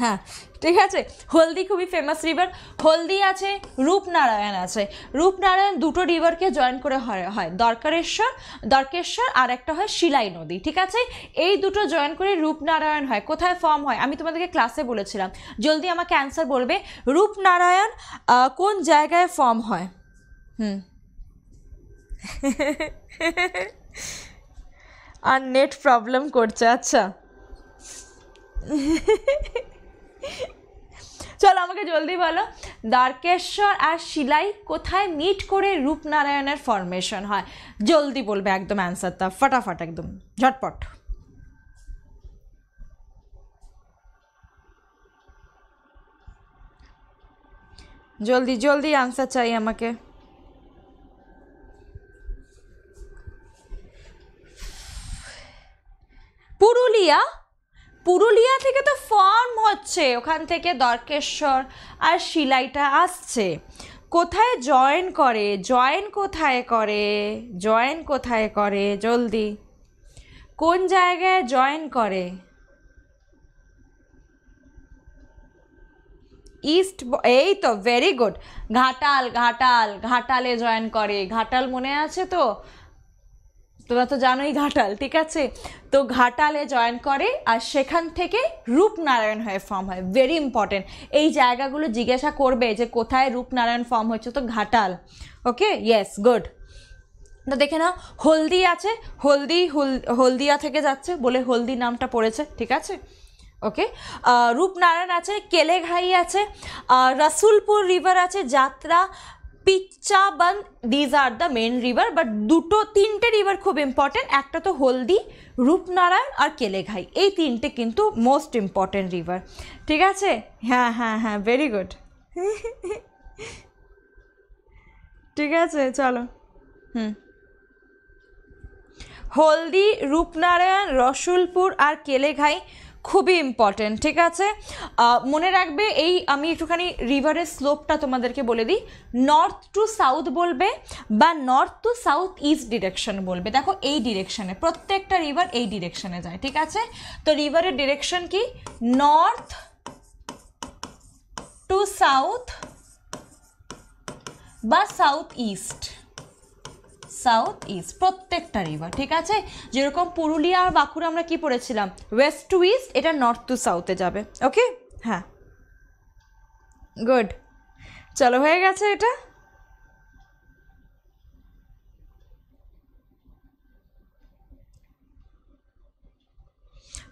হ্যাঁ ঠিক আছে হলদি খুবই ফেমাস রিভার হলদি আছে রূপনারায়ণ আছে রূপনারায়ণ দুটো রিভারকে জয়েন করে হয় দরকারেশ্বর দরকেশ্বর আর একটা হয় শিলাই নদী ঠিক আছে এই দুটো জয়েন করে রূপনারায়ণ হয় কোথায় ফর্ম হয় আমি তোমাদেরকে ক্লাসে বলেছিলাম জলদি আমাকে অ্যান্সার বলবে রূপনারায়ণ কোন জায়গায় ফর্ম হয় হুম আর নেট প্রবলেম করছে আচ্ছা চলো আমাকে জলদি বলো দ্বারকেশ্বর আর শিলাই কোথায় মিট করে রূপনারায়ণের ফরমেশন হয় জলদি বলবে একদম অ্যান্সারটা ফটাফট একদম ঝটপট জলদি জলদি আনসার চাই আমাকে পুরুলিয়া পুরুলিয়া থেকে তো ফর্ম হচ্ছে ওখান থেকে দর্কেশ্বর আর শিলাইটা আসছে কোথায় জয়েন করে জয়েন কোথায় করে জয়েন কোথায় করে জলদি কোন জায়গায় জয়েন করে ইস্ট এই তো ভেরি গুড ঘাটাল ঘাটাল ঘাটালে জয়েন করে ঘাটাল মনে আছে তো তোমরা তো জানোই ঘাটাল ঠিক আছে তো ঘাটালে জয়েন করে আর সেখান থেকে রূপনারায়ণ হয়ে ফর্ম হয় ভেরি ইম্পর্টেন্ট এই জায়গাগুলো জিজ্ঞাসা করবে যে কোথায় রূপনারায়ণ ফর্ম হয়েছে তো ঘাটাল ওকে ইয়েস গুড তো দেখে নাও হলদি আছে হলদি হলদিয়া থেকে যাচ্ছে বলে হলদি নামটা পড়েছে ঠিক আছে ওকে রূপনারায়ণ আছে কেলেঘাই আছে রসুলপুর রিভার আছে যাত্রা Pichhabani these are the main river but দুটো তিনটে রিভার খুব ইম্পর্টেন্ট একটা তো হলদি রূপনারায়ণ আর কেলেঘাই এই তিনটে কিন্তু মোস্ট ইম্পর্টেন্ট রিভার ঠিক আছে হ্যাঁ হ্যাঁ হ্যাঁ ভেরি গুড ঠিক আছে চলো হুম হলদি রূপনারায়ণ রসুলপুর আর কেলেঘাই খুবই ইম্পর্টেন্ট ঠিক আছে মনে রাখবে এই আমি একটুখানি রিভারের স্লোপটা তোমাদেরকে বলে দিই নর্থ টু সাউথ বলবে বা north to south east direction বলবে দেখো এই ডিরেকশনে প্রত্যেকটা রিভার এই ডিরেকশনে যায় ঠিক আছে তো রিভারের ডিরেকশন কি নর্থ টু সাউথ বা সাউথ ইস্ট সাউথ ইস্ট প্রত্যেকটা রিভার ঠিক আছে যেরকম পুরুলিয়া আর বাঁকুড়া আমরা কি পড়েছিলাম ওয়েস্ট টু ইস্ট এটা নর্থ টু সাউথে যাবে ওকে হ্যাঁ গুড চলো হয়ে গেছে এটা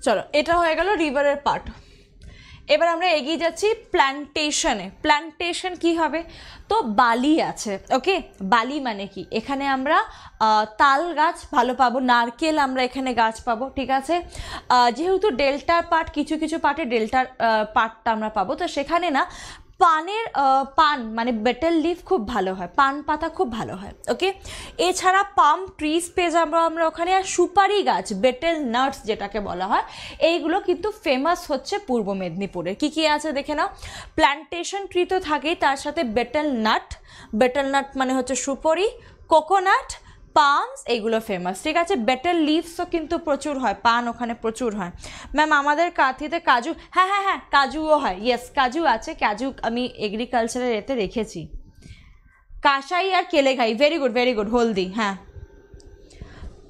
চলো এটা হয়ে গেল রিভারের পার্ট এবার আমরা এগিয়ে যাচ্ছি প্ল্যান্টেশনে প্ল্যান্টেশন কি হবে তো বালি আছে ওকে বালি মানে কি এখানে আমরা তাল গাছ ভালো পাবো নারকেল আমরা এখানে গাছ পাবো ঠিক আছে যেহেতু ডেল্টার পার্ট কিছু কিছু পার্টে ডেল্টার পার্টটা আমরা পাবো তো সেখানে না পানের পান মানে বেটেল লিফ খুব ভালো হয় পান পাতা খুব ভালো হয় ওকে এছাড়া পাম ট্রিস পেজ আমরা আমরা ওখানে আর সুপারি গাছ বেটেল নাটস যেটাকে বলা হয় এইগুলো কিন্তু ফেমাস হচ্ছে পূর্ব মেদিনীপুরের কী কী আছে দেখে নাও প্ল্যান্টেশন ট্রি তো থাকেই তার সাথে বেটেল নাট বেটেল নাট মানে হচ্ছে সুপারি কোকোনাট পামস এগুলো ফেমাস ঠিক আছে বেটার লিভসও কিন্তু প্রচুর হয় পান ওখানে প্রচুর হয় ম্যাম আমাদের কাঁথিতে কাজু হ্যাঁ হ্যাঁ হ্যাঁ কাজুও হয় ইয়েস কাজু আছে কাজু আমি এগ্রিকালচারের এতে রেখেছি কাঁসাই আর Keleghai very good very good Haldi হ্যাঁ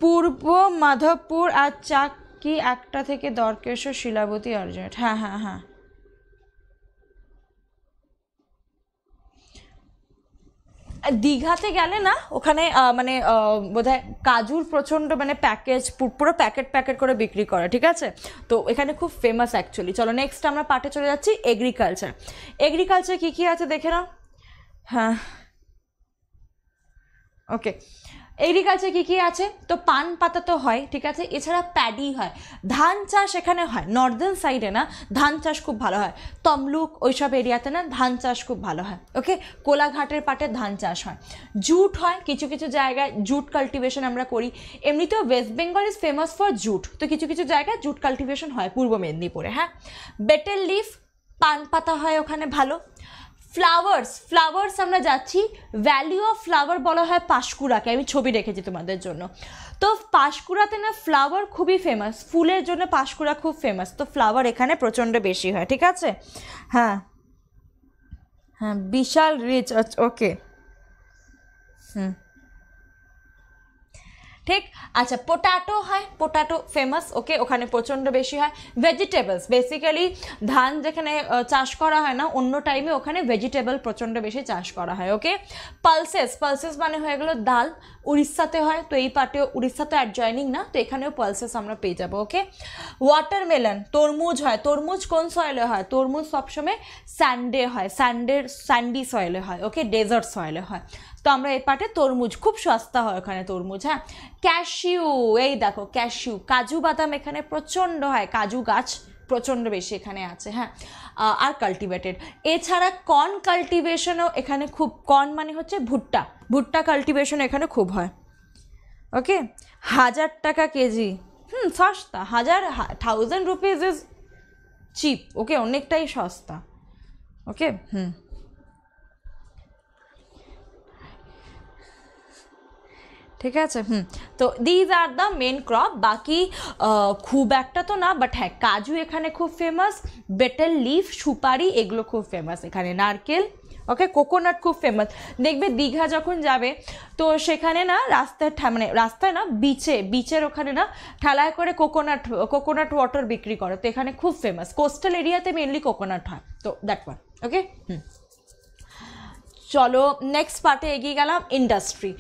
পূর্ব মাধবপুর আর চাকি একটা থেকে দরকেশ্বর শিলাবতী অর্জেন্ট হ্যাঁ হ্যাঁ হ্যাঁ দীঘাতে গেলে না ওখানে মানে বোধহয় কাজুর প্রচণ্ড মানে প্যাকেজ পুরো প্যাকেট প্যাকেট করে বিক্রি করে ঠিক আছে তো এখানে খুব ফেমাস অ্যাকচুয়ালি চলো নেক্সট আমরা পাটে চলে যাচ্ছি এগ্রিকালচার এগ্রিকালচার কী কী আছে দেখে নাও হ্যাঁ ওকে এগ্রিকালচার কী কী আছে তো পান পাতা তো হয় ঠিক আছে এছাড়া প্যাডি হয় ধান চাষ এখানে হয় নর্দার্ন সাইডে না ধান চাষ খুব ভালো হয় তমলুক ওইসব এরিয়াতে না ধান চাষ খুব ভালো হয় ওকে কোলাঘাটের পাটে ধান চাষ হয় জুট হয় কিছু কিছু জায়গায় জুট কাল্টিভেশন আমরা করি এমনিতেও West Bengal is famous for jute তো কিছু কিছু জায়গায় জুট কাল্টিভেশন হয় পূর্ব মেদিনীপুরে হ্যাঁ বেটেল লিফ পান পাতা হয় ওখানে ভালো ফ্লাওয়ার্স ফ্লাওয়ার্স আমরা যাচ্ছি ভ্যালিউ অফ ফ্লাওয়ার বলা হয় পাশকুড়াকে আমি ছবি রেখেছি তোমাদের জন্য তো পাশকুড়াতে না ফ্লাওয়ার খুবই ফেমাস ফুলের জন্য পাশকুড়া খুব ফেমাস তো ফ্লাওয়ার এখানে প্রচণ্ড বেশি হয় ঠিক আছে হ্যাঁ হ্যাঁ বিশাল রিচ আচ্ছা, ওকে হুম ঠিক আচ্ছা পোটাটো হয় পোটাটো ফেমাস ওকে ওখানে প্রচণ্ড বেশি হয় ভেজিটেবলস বেসিক্যালি ধান যেখানে চাষ করা হয় না অন্য টাইমে ওখানে ভেজিটেবল প্রচণ্ড বেশি চাষ করা হয় ওকে পালসেস পালসেস মানে হয়ে গেলো ডাল উড়িষ্যাতে হয় তো এই পার্টেও উড়িষ্যাতে অ্যাডজয়নিং না তো এখানেও পালসেস আমরা পেয়ে যাবো ওকে ওয়াটারমেলন তরমুজ হয় তরমুজ কোন সয়েলে হয় তরমুজ সবসময় স্যান্ডে হয় স্যান্ডের স্যান্ডি সয়েলে হয় ওকে ডেজার্ট সয়েলে হয় তো আমরা এ পাটে তরমুজ খুব সস্তা হয় ওখানে তরমুজ হ্যাঁ ক্যাশিউ এই দেখো ক্যাশিউ কাজু বাদাম এখানে প্রচণ্ড হয় কাজু গাছ প্রচণ্ড বেশি এখানে আছে হ্যাঁ আর কাল্টিভেটেড এছাড়া কর্ন কাল্টিভেশনও এখানে খুব কর্ন মানে হচ্ছে ভুট্টা ভুট্টা কাল্টিভেশন এখানে খুব হয় ওকে হাজার টাকা কেজি হুম সস্তা হাজার thousand rupees is cheap okay অনেকটাই সস্তা ওকে হুম ঠিক আছে হুম তো these are the main crop বাকি খুব একটা তো না বাট হ্যাঁ কাজু এখানে খুব ফেমাস বেটেল লিফ সুপারি এগুলো খুব ফেমাস এখানে নারকেল ওকে কোকোনাট খুব ফেমাস দেখবে দীঘা যখন যাবে তো সেখানে না রাস্তায় মানে রাস্তায় না বিচে বিচের ওখানে না ঠেলায় করে কোকোনাট কোকোনাট ওয়াটার বিক্রি করে তো এখানে খুব ফেমাস কোস্টাল এরিয়াতে মেনলি কোকোনাট হয় তো দ্যাট ওয়ান ওকে হুম চলো নেক্সট পার্টে এগিয়ে গেলাম ইন্ডাস্ট্রি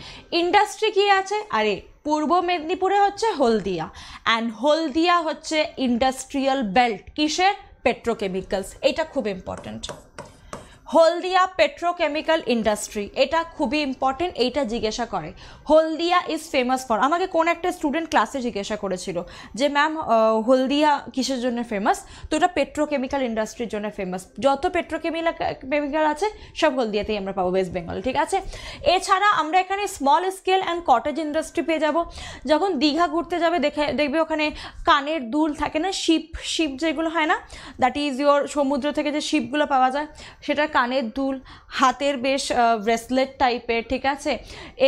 ইন্ডাস্ট্রি কী আছে আরে পূর্ব মেদিনীপুরে হচ্ছে হলদিয়া অ্যান্ড হলদিয়া হচ্ছে ইন্ডাস্ট্রিয়াল বেল্ট কিসের পেট্রোকেমিক্যালস এটা খুব ইম্পর্ট্যান্ট হলদিয়া পেট্রোকেমিক্যাল ইন্ডাস্ট্রি এটা খুবই ইম্পর্টেন্ট এইটা জিজ্ঞাসা করে হলদিয়া ইজ ফেমাস ফর আমাকে কোন একটা স্টুডেন্ট ক্লাসে জিজ্ঞাসা করেছিল যে ম্যাম হলদিয়া কিসের জন্য ফেমাস তো এটা পেট্রোকেমিক্যাল ইন্ডাস্ট্রির জন্য ফেমাস যত পেট্রোকেমিক্যাল কেমিক্যাল আছে সব হলদিয়াতেই আমরা পাবো ওয়েস্ট বেঙ্গল ঠিক আছে এছাড়া আমরা এখানে small scale and cottage industry পেয়ে যাব যখন দীঘা ঘুরতে যাবে দেখে দেখবে ওখানে কানের দুল থাকে না শিপ শিপ যেগুলো হয় না দ্যাট ইজ ইউর সমুদ্র থেকে যে শিপগুলো পাওয়া যায় সেটার কানের দুল হাতের বেশ ব্রেসলেট টাইপের ঠিক আছে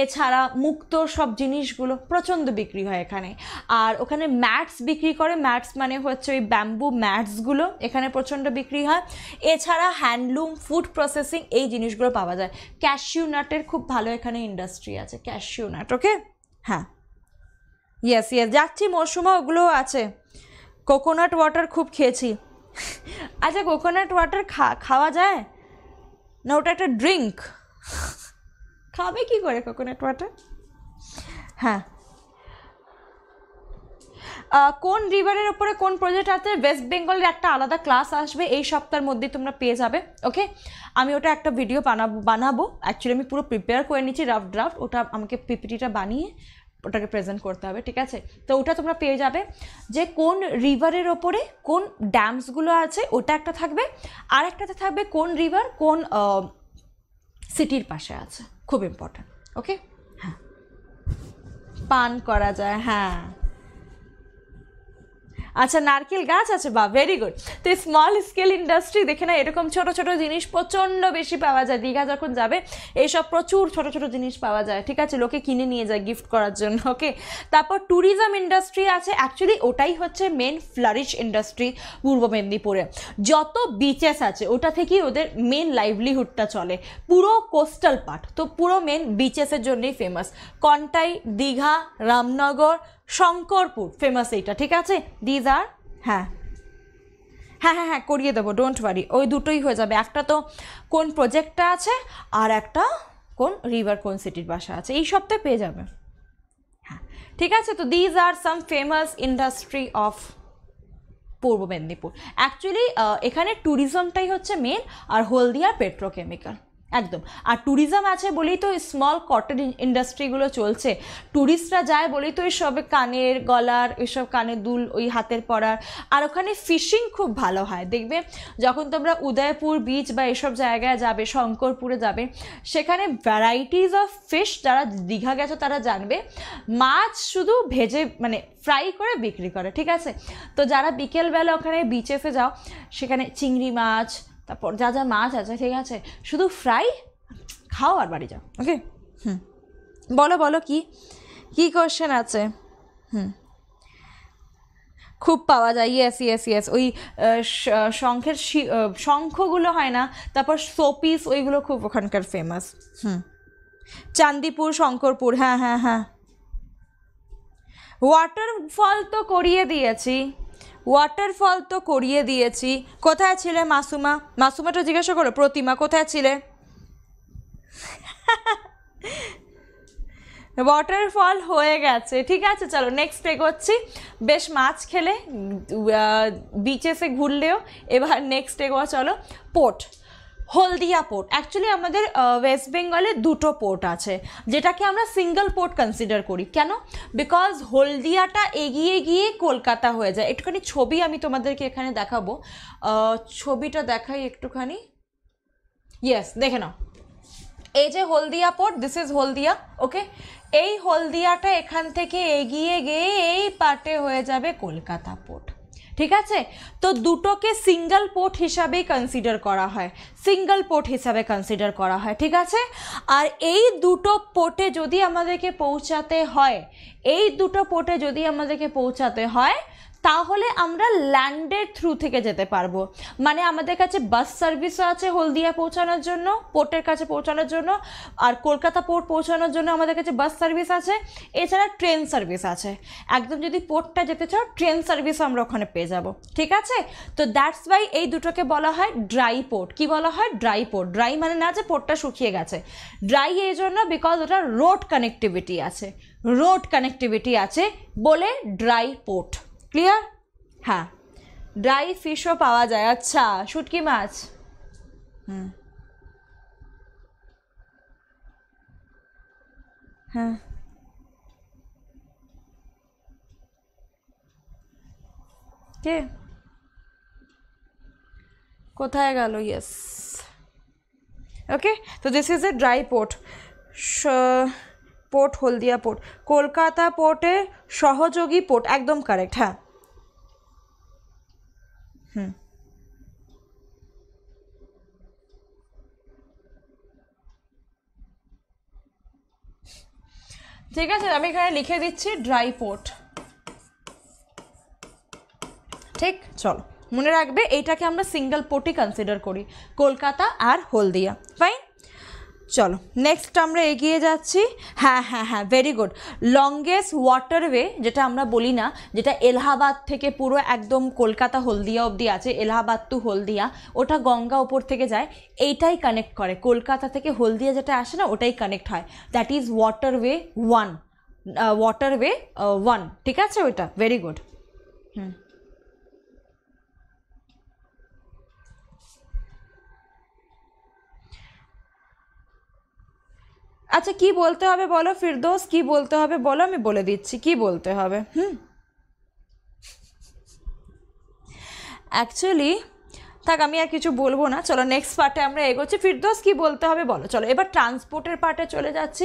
এছাড়া মুক্ত সব জিনিসগুলো প্রচণ্ড বিক্রি হয় এখানে আর ওখানে ম্যাটস বিক্রি করে ম্যাটস মানে হচ্ছে ওই ব্যাম্বু ম্যাটসগুলো এখানে প্রচণ্ড বিক্রি হয় এছাড়া হ্যান্ডলুম ফুড প্রসেসিং এই জিনিসগুলো পাওয়া যায় ক্যাশিউ নাটের খুব ভালো এখানে ইন্ডাস্ট্রি আছে ক্যাশিউ নাট ওকে হ্যাঁ ইয়েস ইয়েস যাচ্ছি মরশুমা ওগুলোও আছে কোকোনাট ওয়াটার খুব খেয়েছি আচ্ছা কোকোনাট ওয়াটার খা খাওয়া যায় না ওটা একটা ড্রিঙ্ক খাবে কি করে কোকোনাট ওয়াটার হ্যাঁ কোন রিভারের ওপরে কোন প্রজেক্ট আছে ওয়েস্ট বেঙ্গলের একটা আলাদা ক্লাস আসবে এই সপ্তাহের মধ্যেই তোমরা পেয়ে যাবে ওকে আমি ওটা একটা ভিডিও বানাবো বানাবো অ্যাকচুয়ালি আমি পুরো প্রিপেয়ার করে নিচ্ছি রাফ ড্রাফট ওটা আমাকে পিপিটিটা বানিয়ে ওটাকে প্রেজেন্ট করতে হবে ঠিক আছে তো ওটা তোমরা পেয়ে যাবে যে কোন রিভারের ওপরে কোন ড্যামসগুলো আছে ওটা একটা থাকবে আর একটাতে থাকবে কোন রিভার কোন সিটির পাশে আছে খুব ইম্পর্ট্যান্ট ওকে হ্যাঁ পান করা যায় হ্যাঁ আচ্ছা নারকেল গাছ আছে বা ভেরি গুড তো স্মল স্কেল ইন্ডাস্ট্রি দেখে না এরকম ছোট ছোট জিনিস প্রচণ্ড বেশি পাওয়া যায় দীঘা যখন যাবে এইসব প্রচুর ছোট ছোট জিনিস পাওয়া যায় ঠিক আছে লোকে কিনে নিয়ে যায় গিফট করার জন্য ওকে [LAUGHS] তারপর ট্যুরিজম ইন্ডাস্ট্রি আছে অ্যাকচুয়ালি ওটাই হচ্ছে মেন ফ্লারিশ ইন্ডাস্ট্রি পূর্ব মেদিনীপুরে যত বিচেস আছে ওটা থেকেই ওদের মেন লাইভলিহুডটা চলে পুরো কোস্টাল পার্ট তো পুরো মেন বিচেসের জন্যই ফেমাস কন্টাই দীঘা রামনগর শঙ্করপুর ফেমাস এইটা ঠিক আছে দিজ আর হ্যাঁ হ্যাঁ হ্যাঁ হ্যাঁ করিয়ে দেবো ডোন্ট ওয়ারি ওই দুটোই হয়ে যাবে একটা তো কোন প্রজেক্টটা আছে আর একটা কোন রিভার কোন সিটির বাসা আছে এই সপ্তাহে পেয়ে যাবে হ্যাঁ ঠিক আছে তো these are some famous industry of পূর্ব মেদিনীপুর অ্যাকচুয়ালি এখানে ট্যুরিজমটাই হচ্ছে মেন আর হলদিয়া পেট্রোকেমিক্যাল একদম আর ট্যুরিজম আছে বলেই তো স্মল কটন ইন্ডাস্ট্রিগুলো চলছে ট্যুরিস্টরা যায় বলেই তো এইসব কানের গলার এইসব কানের দুল ওই হাতের পরার আর ওখানে ফিশিং খুব ভালো হয় দেখবে যখন তোমরা উদয়পুর বিচ বা এসব জায়গায় যাবে শঙ্করপুরে যাবে সেখানে ভ্যারাইটিস অফ ফিশ যারা দীঘা গেছো তারা জানবে মাছ শুধু ভেজে মানে ফ্রাই করে বিক্রি করে ঠিক আছে তো যারা বিকেলবেলা ওখানে বিচেফে যাও সেখানে চিংড়ি মাছ তারপর যা যা মাছ আছে ঠিক আছে শুধু ফ্রাই খাও আর বাড়ি যাও ওকে হুম বলো বলো কি কি কোশ্চেন আছে হুম খুব পাওয়া যায় ইয়েস ইয়েস ইয়েস ওই শঙ্খের শঙ্খগুলো হয় না তারপর সোপিস ওইগুলো খুব ওখানকার ফেমাস হুম চান্দিপুর শঙ্করপুর হ্যাঁ হ্যাঁ হ্যাঁ ওয়াটারফল তো করিয়ে দিয়েছি ওয়াটারফল তো করিয়ে দিয়েছি কোথায় ছিলে মাসুমা মাসুমাটা জিজ্ঞাসা করো প্রতিমা কোথায় ছিলে ওয়াটারফল হয়ে গেছে ঠিক আছে চলো নেক্সট এগোচ্ছি বেশ মাছ খেলে বিচেসে ঘুরলেও এবার নেক্সট এগোয়া চলো পোর্ট হলদিয়া পোর্ট অ্যাকচুয়ালি আমাদের ওয়েস্ট বেঙ্গলে দুটো পোর্ট আছে যেটাকে আমরা সিঙ্গল পোর্ট কনসিডার করি কেন বিকজ হলদিয়াটা এগিয়ে গিয়ে কলকাতা হয়ে যায় একটুখানি ছবি আমি তোমাদেরকে এখানে দেখাবো ছবিটা দেখাই একটুখানি ইয়েস দেখে নাও এই যে Haldia port this is Haldia okay এই হলদিয়াটা এখান থেকে এগিয়ে গিয়ে এই পার্টে হয়ে যাবে কলকাতা পোর্ট ঠিক আছে তো দুটোকে সিঙ্গল পোর্ট হিসাবে কনসিডার করা হয় সিঙ্গল পোর্ট হিসাবে কনসিডার করা হয় ঠিক আছে আর এই দুটো পোর্টে যদি আমাদেরকে পৌঁছাতে হয় এই দুটো পোর্টে যদি আমাদেরকে পৌঁছাতে হয় তাহলে আমরা ল্যান্ডের থ্রু থেকে যেতে পারবো মানে আমাদের কাছে বাস সার্ভিসও আছে হলদিয়া পৌঁছানোর জন্য পোর্টের কাছে পৌঁছানোর জন্য আর কলকাতা পোর্ট পৌঁছানোর জন্য আমাদের কাছে বাস সার্ভিস আছে এছাড়া ট্রেন সার্ভিস আছে একদম যদি পোর্টটা যেতে চাও ট্রেন সার্ভিস আমরা ওখানে পেয়ে যাব ঠিক আছে তো দ্যাটস ওয়াই এই দুটোকে বলা হয় ড্রাই পোর্ট কি বলা হয় ড্রাই পোর্ট ড্রাই মানে না যে পোর্টটা শুকিয়ে গেছে ড্রাই এই জন্য বিকজ ওটা রোড কানেক্টিভিটি আছে রোড কানেক্টিভিটি আছে বলে ড্রাই পোর্ট ক্লিয়ার হ্যাঁ ড্রাই ফিশও পাওয়া যায় আচ্ছা শুটকি মাছ হুম হ্যাঁ।, হ্যাঁ কে কোথায় গেল ইয়েস ওকে তো this is a dry port port Haldia port Kolkata পোর্টে সহযোগী পোর্ট একদম কারেক্ট হ্যাঁ হুম ঠিক আছে আমি এখানে লিখে দিচ্ছি ড্রাই পোর্ট ঠিক চলো মনে রাখবে এইটাকে আমরা সিঙ্গেল পোর্টই কনসিডার করি কলকাতা আর হলদিয়া ফাইন চলো নেক্সট আমরা এগিয়ে যাচ্ছি হ্যাঁ হ্যাঁ হ্যাঁ ভেরি গুড লংগেস্ট ওয়াটারওয়ে যেটা আমরা বলি না যেটা এলাহাবাদ থেকে পুরো একদম কলকাতা হলদিয়া অবধি আছে এলাহাবাদ টু হলদিয়া ওটা গঙ্গা ওপর থেকে যায় এইটাই কানেক্ট করে কলকাতা থেকে হলদিয়া যেটা আসে না ওটাই কানেক্ট হয় that is waterway one waterway one ঠিক আছে ওইটা ভেরি গুড আচ্ছা কি বলতে হবে বলো ফিরদোস কি বলতে হবে বলো আমি বলে দিচ্ছি কি বলতে হবে হুম অ্যাকচুয়ালি থাক আমি আর কিছু বলবো না চলো নেক্সট পার্টে আমরা এগোচ্ছি ফিরদোস কি বলতে হবে বলো চলো এবার ট্রান্সপোর্টের পার্টে চলে যাচ্ছি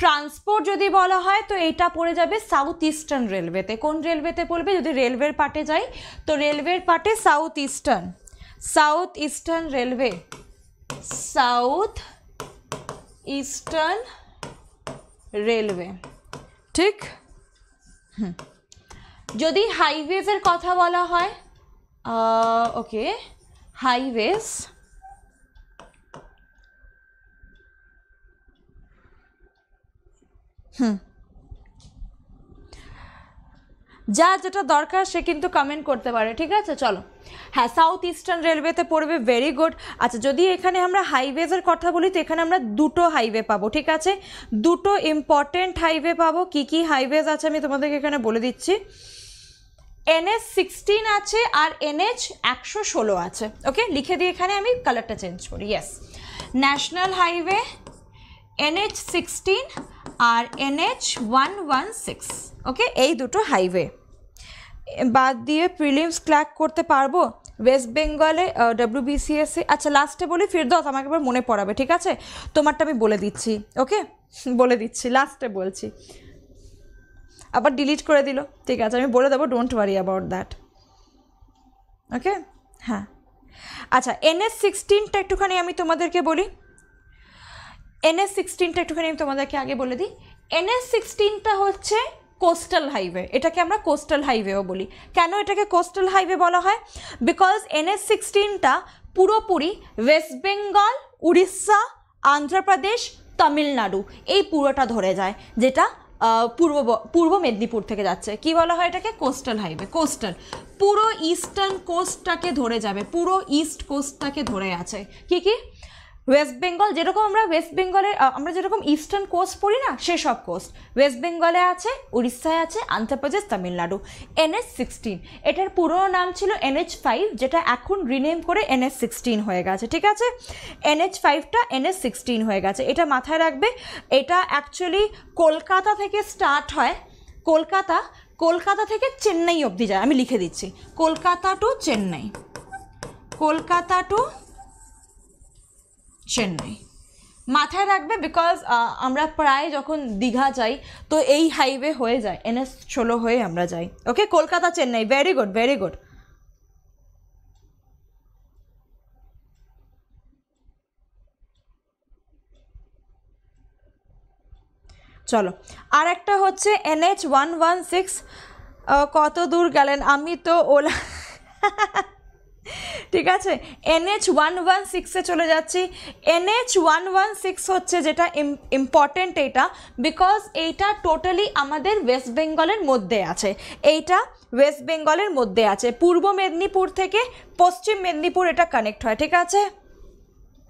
ট্রান্সপোর্ট যদি বলা হয় তো এটা পড়ে যাবে সাউথ ইস্টার্ন রেলওয়েতে কোন রেলওয়েতে পড়বে যদি রেলওয়ের পার্টে যাই তো রেলওয়ের পার্টে south eastern south eastern railway south eastern railway ঠিক যদি হাইওয়েজের কথা বলা হয় ওকে হাইওয়েজ হুম যা যেটা দরকার সে কিন্তু কমেন্ট করতে পারে ঠিক আছে চলো হ্যাঁ সাউথ ইস্টার্ন রেলওয়েতে পড়বে ভেরি গুড আচ্ছা যদি এখানে আমরা হাইওয়েজের কথা বলি তো এখানে আমরা দুটো হাইওয়ে পাবো ঠিক আছে দুটো ইম্পর্টেন্ট হাইওয়ে পাবো কি কি হাইওয়েজ আছে আমি তোমাদেরকে এখানে বলে দিচ্ছি এনএস সিক্সটিন আছে আর এনএচ একশো ষোলো আছে ওকে লিখে দিয়ে এখানে আমি কালারটা চেঞ্জ করি yes national highway NH sixteen আর NH one one six okay এই দুটো হাইওয়ে বাদ দিয়ে প্রিলিমস ক্ল্যাক করতে পারবো ওয়েস্ট বেঙ্গলে ডাব্লিউবিসিএসসি আচ্ছা লাস্টে বলি ফিরদৌস আমাকে একবার মনে পড়াবে ঠিক আছে তোমারটা আমি বলে দিচ্ছি ওকে [LAUGHS] বলে দিচ্ছি লাস্টে বলছি আবার ডিলিট করে দিল ঠিক আছে আমি বলে দেবো don't worry about that okay হ্যাঁ আচ্ছা এনএস সিক্সটিনটা একটুখানি আমি তোমাদেরকে বলি এনএস সিক্সটিনটা একটুখানি আমি তোমাদেরকে আগে বলে দিই এনএস সিক্সটিনটা হচ্ছে কোস্টাল হাইওয়ে এটাকে আমরা কোস্টাল হাইওয়েও বলি কেন এটাকে কোস্টাল হাইওয়ে বলা হয় বিকজ এনএস সিক্সটিনটা পুরোপুরি ওয়েস্ট বেঙ্গল উড়িষ্যা আন্ধ্রপ্রদেশ তামিলনাড়ু এই পুরোটা ধরে যায় যেটা পূর্ব পূর্ব মেদিনীপুর থেকে যাচ্ছে কি বলা হয় এটাকে কোস্টাল হাইওয়ে কোস্টাল পুরো ইস্টার্ন কোস্টটাকে ধরে যাবে পুরো ইস্ট কোস্টটাকে ধরে আছে কি কি ওয়েস্ট বেঙ্গল যেরকম আমরা ওয়েস্ট বেঙ্গলের আমরা যেরকম ইস্টার্ন কোস্ট পড়ি না সেসব কোস্ট ওয়েস্ট বেঙ্গলে আছে উড়িষ্যায় আছে আন্ধ্রপ্রদেশ তামিলনাড়ু এনএস সিক্সটিন এটার পুরনো নাম ছিল এনএচ ফাইভ যেটা এখন রিনেম করে এনএস সিক্সটিন হয়ে গেছে ঠিক আছে এনএচ ফাইভটা এনএস সিক্সটিন হয়ে গেছে এটা মাথায় রাখবে এটা অ্যাকচুয়ালি কলকাতা থেকে স্টার্ট হয় কলকাতা কলকাতা থেকে চেন্নাই অবধি যায় আমি লিখে দিচ্ছি কলকাতা টু চেন্নাই কলকাতা টু চেন্নাই মাথায় রাখবে বিকজ আমরা প্রায় যখন দীঘা যাই তো এই হাইওয়ে হয়ে যায় এনএস ষোলো হয়ে আমরা যাই okay Kolkata Chennai very good very good চলো আর একটা হচ্ছে এইচ ওয়ান ওয়ান সিক্স কত দূর গেলেন আমি তো ওলা [LAUGHS] ঠিক আছে এনএচ ওয়ান ওয়ান সিক্সে চলে যাচ্ছি এনএচ ওয়ান ওয়ান সিক্স হচ্ছে যেটা ইম্পর্টেন্ট এইটা বিকজ এইটা টোটালি আমাদের ওয়েস্ট বেঙ্গলের মধ্যে আছে এইটা ওয়েস্ট বেঙ্গলের মধ্যে আছে পূর্ব মেদিনীপুর থেকে পশ্চিম মেদিনীপুর এটা কানেক্ট হয় ঠিক আছে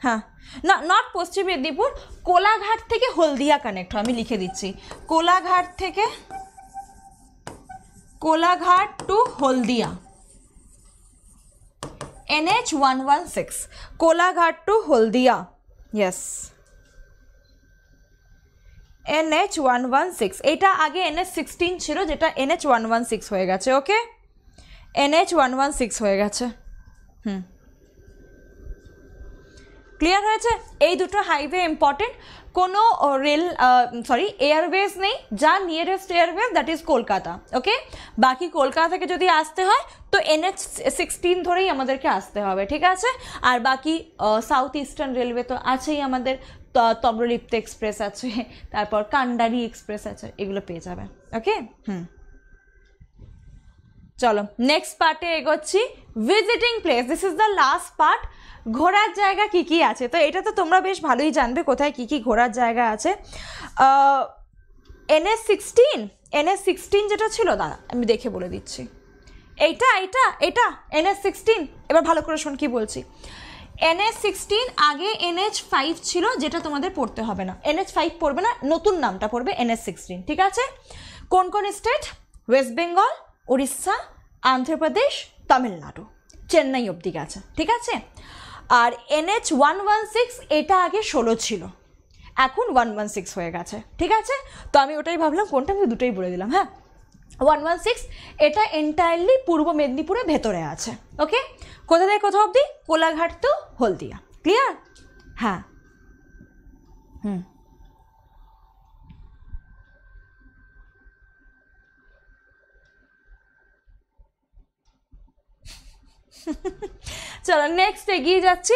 হ্যাঁ না নট পশ্চিম মেদিনীপুর কোলাঘাট থেকে হলদিয়া কানেক্ট হয় আমি লিখে দিচ্ছি কোলাঘাট থেকে Kolaghat to Haldia NH 116 Kolaghat to Holdia yes NH 116 এটা আগে NH 16 ছিল যেটা NH 116 হয়ে গেছে ওকে NH 116 হয়ে গেছে হুম ক্লিয়ার হয়েছে এই দুটো হাইওয়ে ইম্পর্টেন্ট কোনো রেল সরি এয়ারওয়েজ নেই যা nearest airways that is Kolkata okay বাকি কলকাতা থেকে যদি আসতে হয় তো এনএচ সিক্সটিন ধরেই আমাদেরকে আসতে হবে ঠিক আছে আর বাকি সাউথ ইস্টার্ন রেলওয়ে তো আছেই আমাদের তম্রলিপ্ত এক্সপ্রেস আছে তারপর কান্ডারি এক্সপ্রেস আছে এগুলো পেয়ে যাবে ওকে হুম চলো নেক্সট পার্টে এগোচ্ছি visiting place this is the last part ঘোরার জায়গা কি কি আছে তো এটা তো তোমরা বেশ ভালোই জানবে কোথায় কি কি ঘোরার জায়গা আছে এনএস সিক্সটিন এনএস সিক্সটিন যেটা ছিল দাদা আমি দেখে বলে দিচ্ছি এইটা এইটা এটা এনএস সিক্সটিন এবার ভালো করে শোন কি বলছি এনএস সিক্সটিন আগে এইচ ফাইভ ছিল যেটা তোমাদের পড়তে হবে না এইচ ফাইভ পড়বে না নতুন নামটা পড়বে এনএস সিক্সটিন ঠিক আছে কোন কোন স্টেট ওয়েস্ট বেঙ্গল উড়িষ্যা অন্ধ্রপ্রদেশ তামিলনাড়ু চেন্নাই অবধি গেছে ঠিক আছে আর এনএচ ওয়ান ওয়ান সিক্স এটা আগে ষোলো ছিল এখন ওয়ান ওয়ান সিক্স হয়ে গেছে ঠিক আছে তো আমি ওটাই ভাবলাম কোনটা আমি দুটোই বলে দিলাম হ্যাঁ ওয়ান ওয়ান সিক্স এটা এন্টায়ারলি পূর্ব মেদিনীপুরের ভেতরে আছে ওকে কোথা থেকে কোথাও অবধি কোলাঘাট তো হলদিয়া ক্লিয়ার হ্যাঁ হুম [LAUGHS] চলো নেক্সট এগিয়ে যাচ্ছি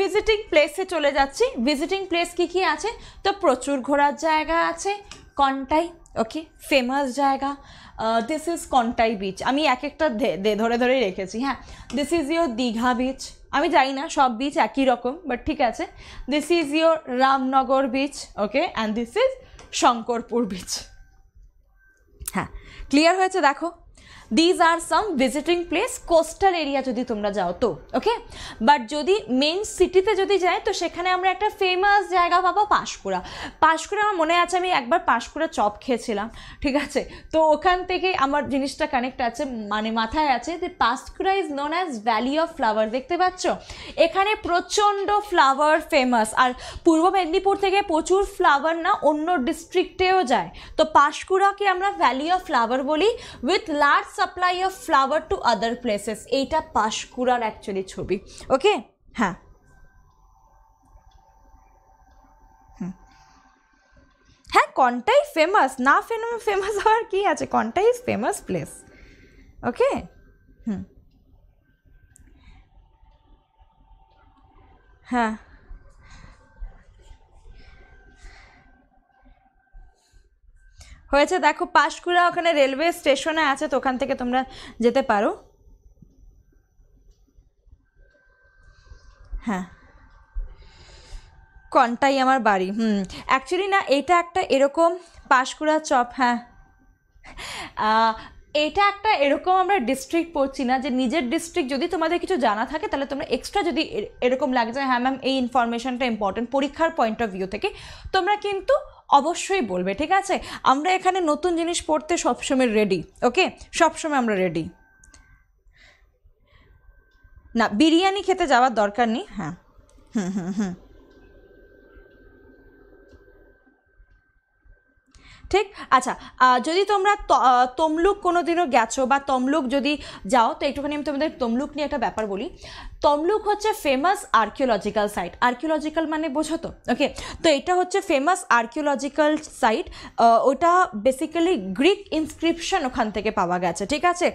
ভিজিটিং প্লেসে চলে যাচ্ছি ভিজিটিং প্লেস কি কি আছে তো প্রচুর ঘোরার জায়গা আছে কন্টাই ওকে ফেমাস জায়গা দিস ইজ কন্টাই বিচ আমি এক একটা ধরে ধরে রেখেছি হ্যাঁ this is your Digha beach আমি জানি না সব বিচ একই রকম বাট ঠিক আছে this is your Ramnagar beach okay and this is Shankarpur beach হ্যাঁ ক্লিয়ার হয়েছে দেখো these are some visiting place coastal area যদি তোমরা যাও তো ওকে বাট যদি মেন সিটিতে যদি যাই তো সেখানে আমরা একটা ফেমাস জায়গা পাবো পাঁশকুড়া পাঁশকুড়া আমার মনে আছে আমি একবার পাঁশকুড়া চপ খেয়েছিলাম ঠিক আছে তো ওখান থেকে আমার জিনিসটা কানেক্ট আছে মানে মাথায় আছে যে Panskura is known as valley of flower দেখতে পাচ্ছ এখানে প্রচণ্ড ফ্লাওয়ার ফেমাস আর পূর্ব মেদিনীপুর থেকে প্রচুর ফ্লাওয়ার না অন্য ডিস্ট্রিক্টেও যায় তো পাঁশকুড়াকে আমরা ভ্যালি অফ ফ্লাওয়ার বলি with large supply of flower to other places এইটা পাশকুড়ার অ্যাকচুয়ালি ছবি ওকে হ্যাঁ হ্যাঁ কন্টাই ফেমাস না ফেমাস হওয়ার কি আছে Contai is famous place okay hmm হ্যাঁ হয়েছে দেখো পাশকুড়া ওখানে রেলওয়ে স্টেশনে আছে তো ওখান থেকে তোমরা যেতে পারো হ্যাঁ কনটাই আমার বাড়ি হুম অ্যাকচুয়ালি না এটা একটা এরকম পাশকুড়া চপ হ্যাঁ এটা একটা এরকম আমরা ডিস্ট্রিক্ট পড়ছি না যে নিজের ডিস্ট্রিক্ট যদি তোমাদের কিছু জানা থাকে তাহলে তোমরা এক্সট্রা যদি এরকম লাগে যে হ্যাঁ ম্যাম এই ইনফরমেশনটা ইম্পর্টেন্ট পরীক্ষার পয়েন্ট অফ ভিউ থেকে তোমরা কিন্তু অবশ্যই বলবে ঠিক আছে আমরা এখানে নতুন জিনিস পড়তে সবসময় রেডি ওকে সবসময় আমরা রেডি না বিরিয়ানি খেতে যাওয়ার দরকার নেই হ্যাঁ হুম হুম হুম ঠিক আচ্ছা যদি তোমরা তমলুক কোনো দিনও গেছো বা তমলুক যদি যাও তো একটুখানি আমি তোমাদের তমলুক নিয়ে একটা ব্যাপার বলি তমলুক হচ্ছে ফেমাস আর্কিওলজিক্যাল সাইট আর্কিওলজিক্যাল মানে বোঝো তো ওকে তো এটা হচ্ছে ফেমাস আর্কিওলজিক্যাল সাইট ওটা বেসিক্যালি গ্রিক ইনস্ক্রিপশন ওখান থেকে পাওয়া গেছে ঠিক আছে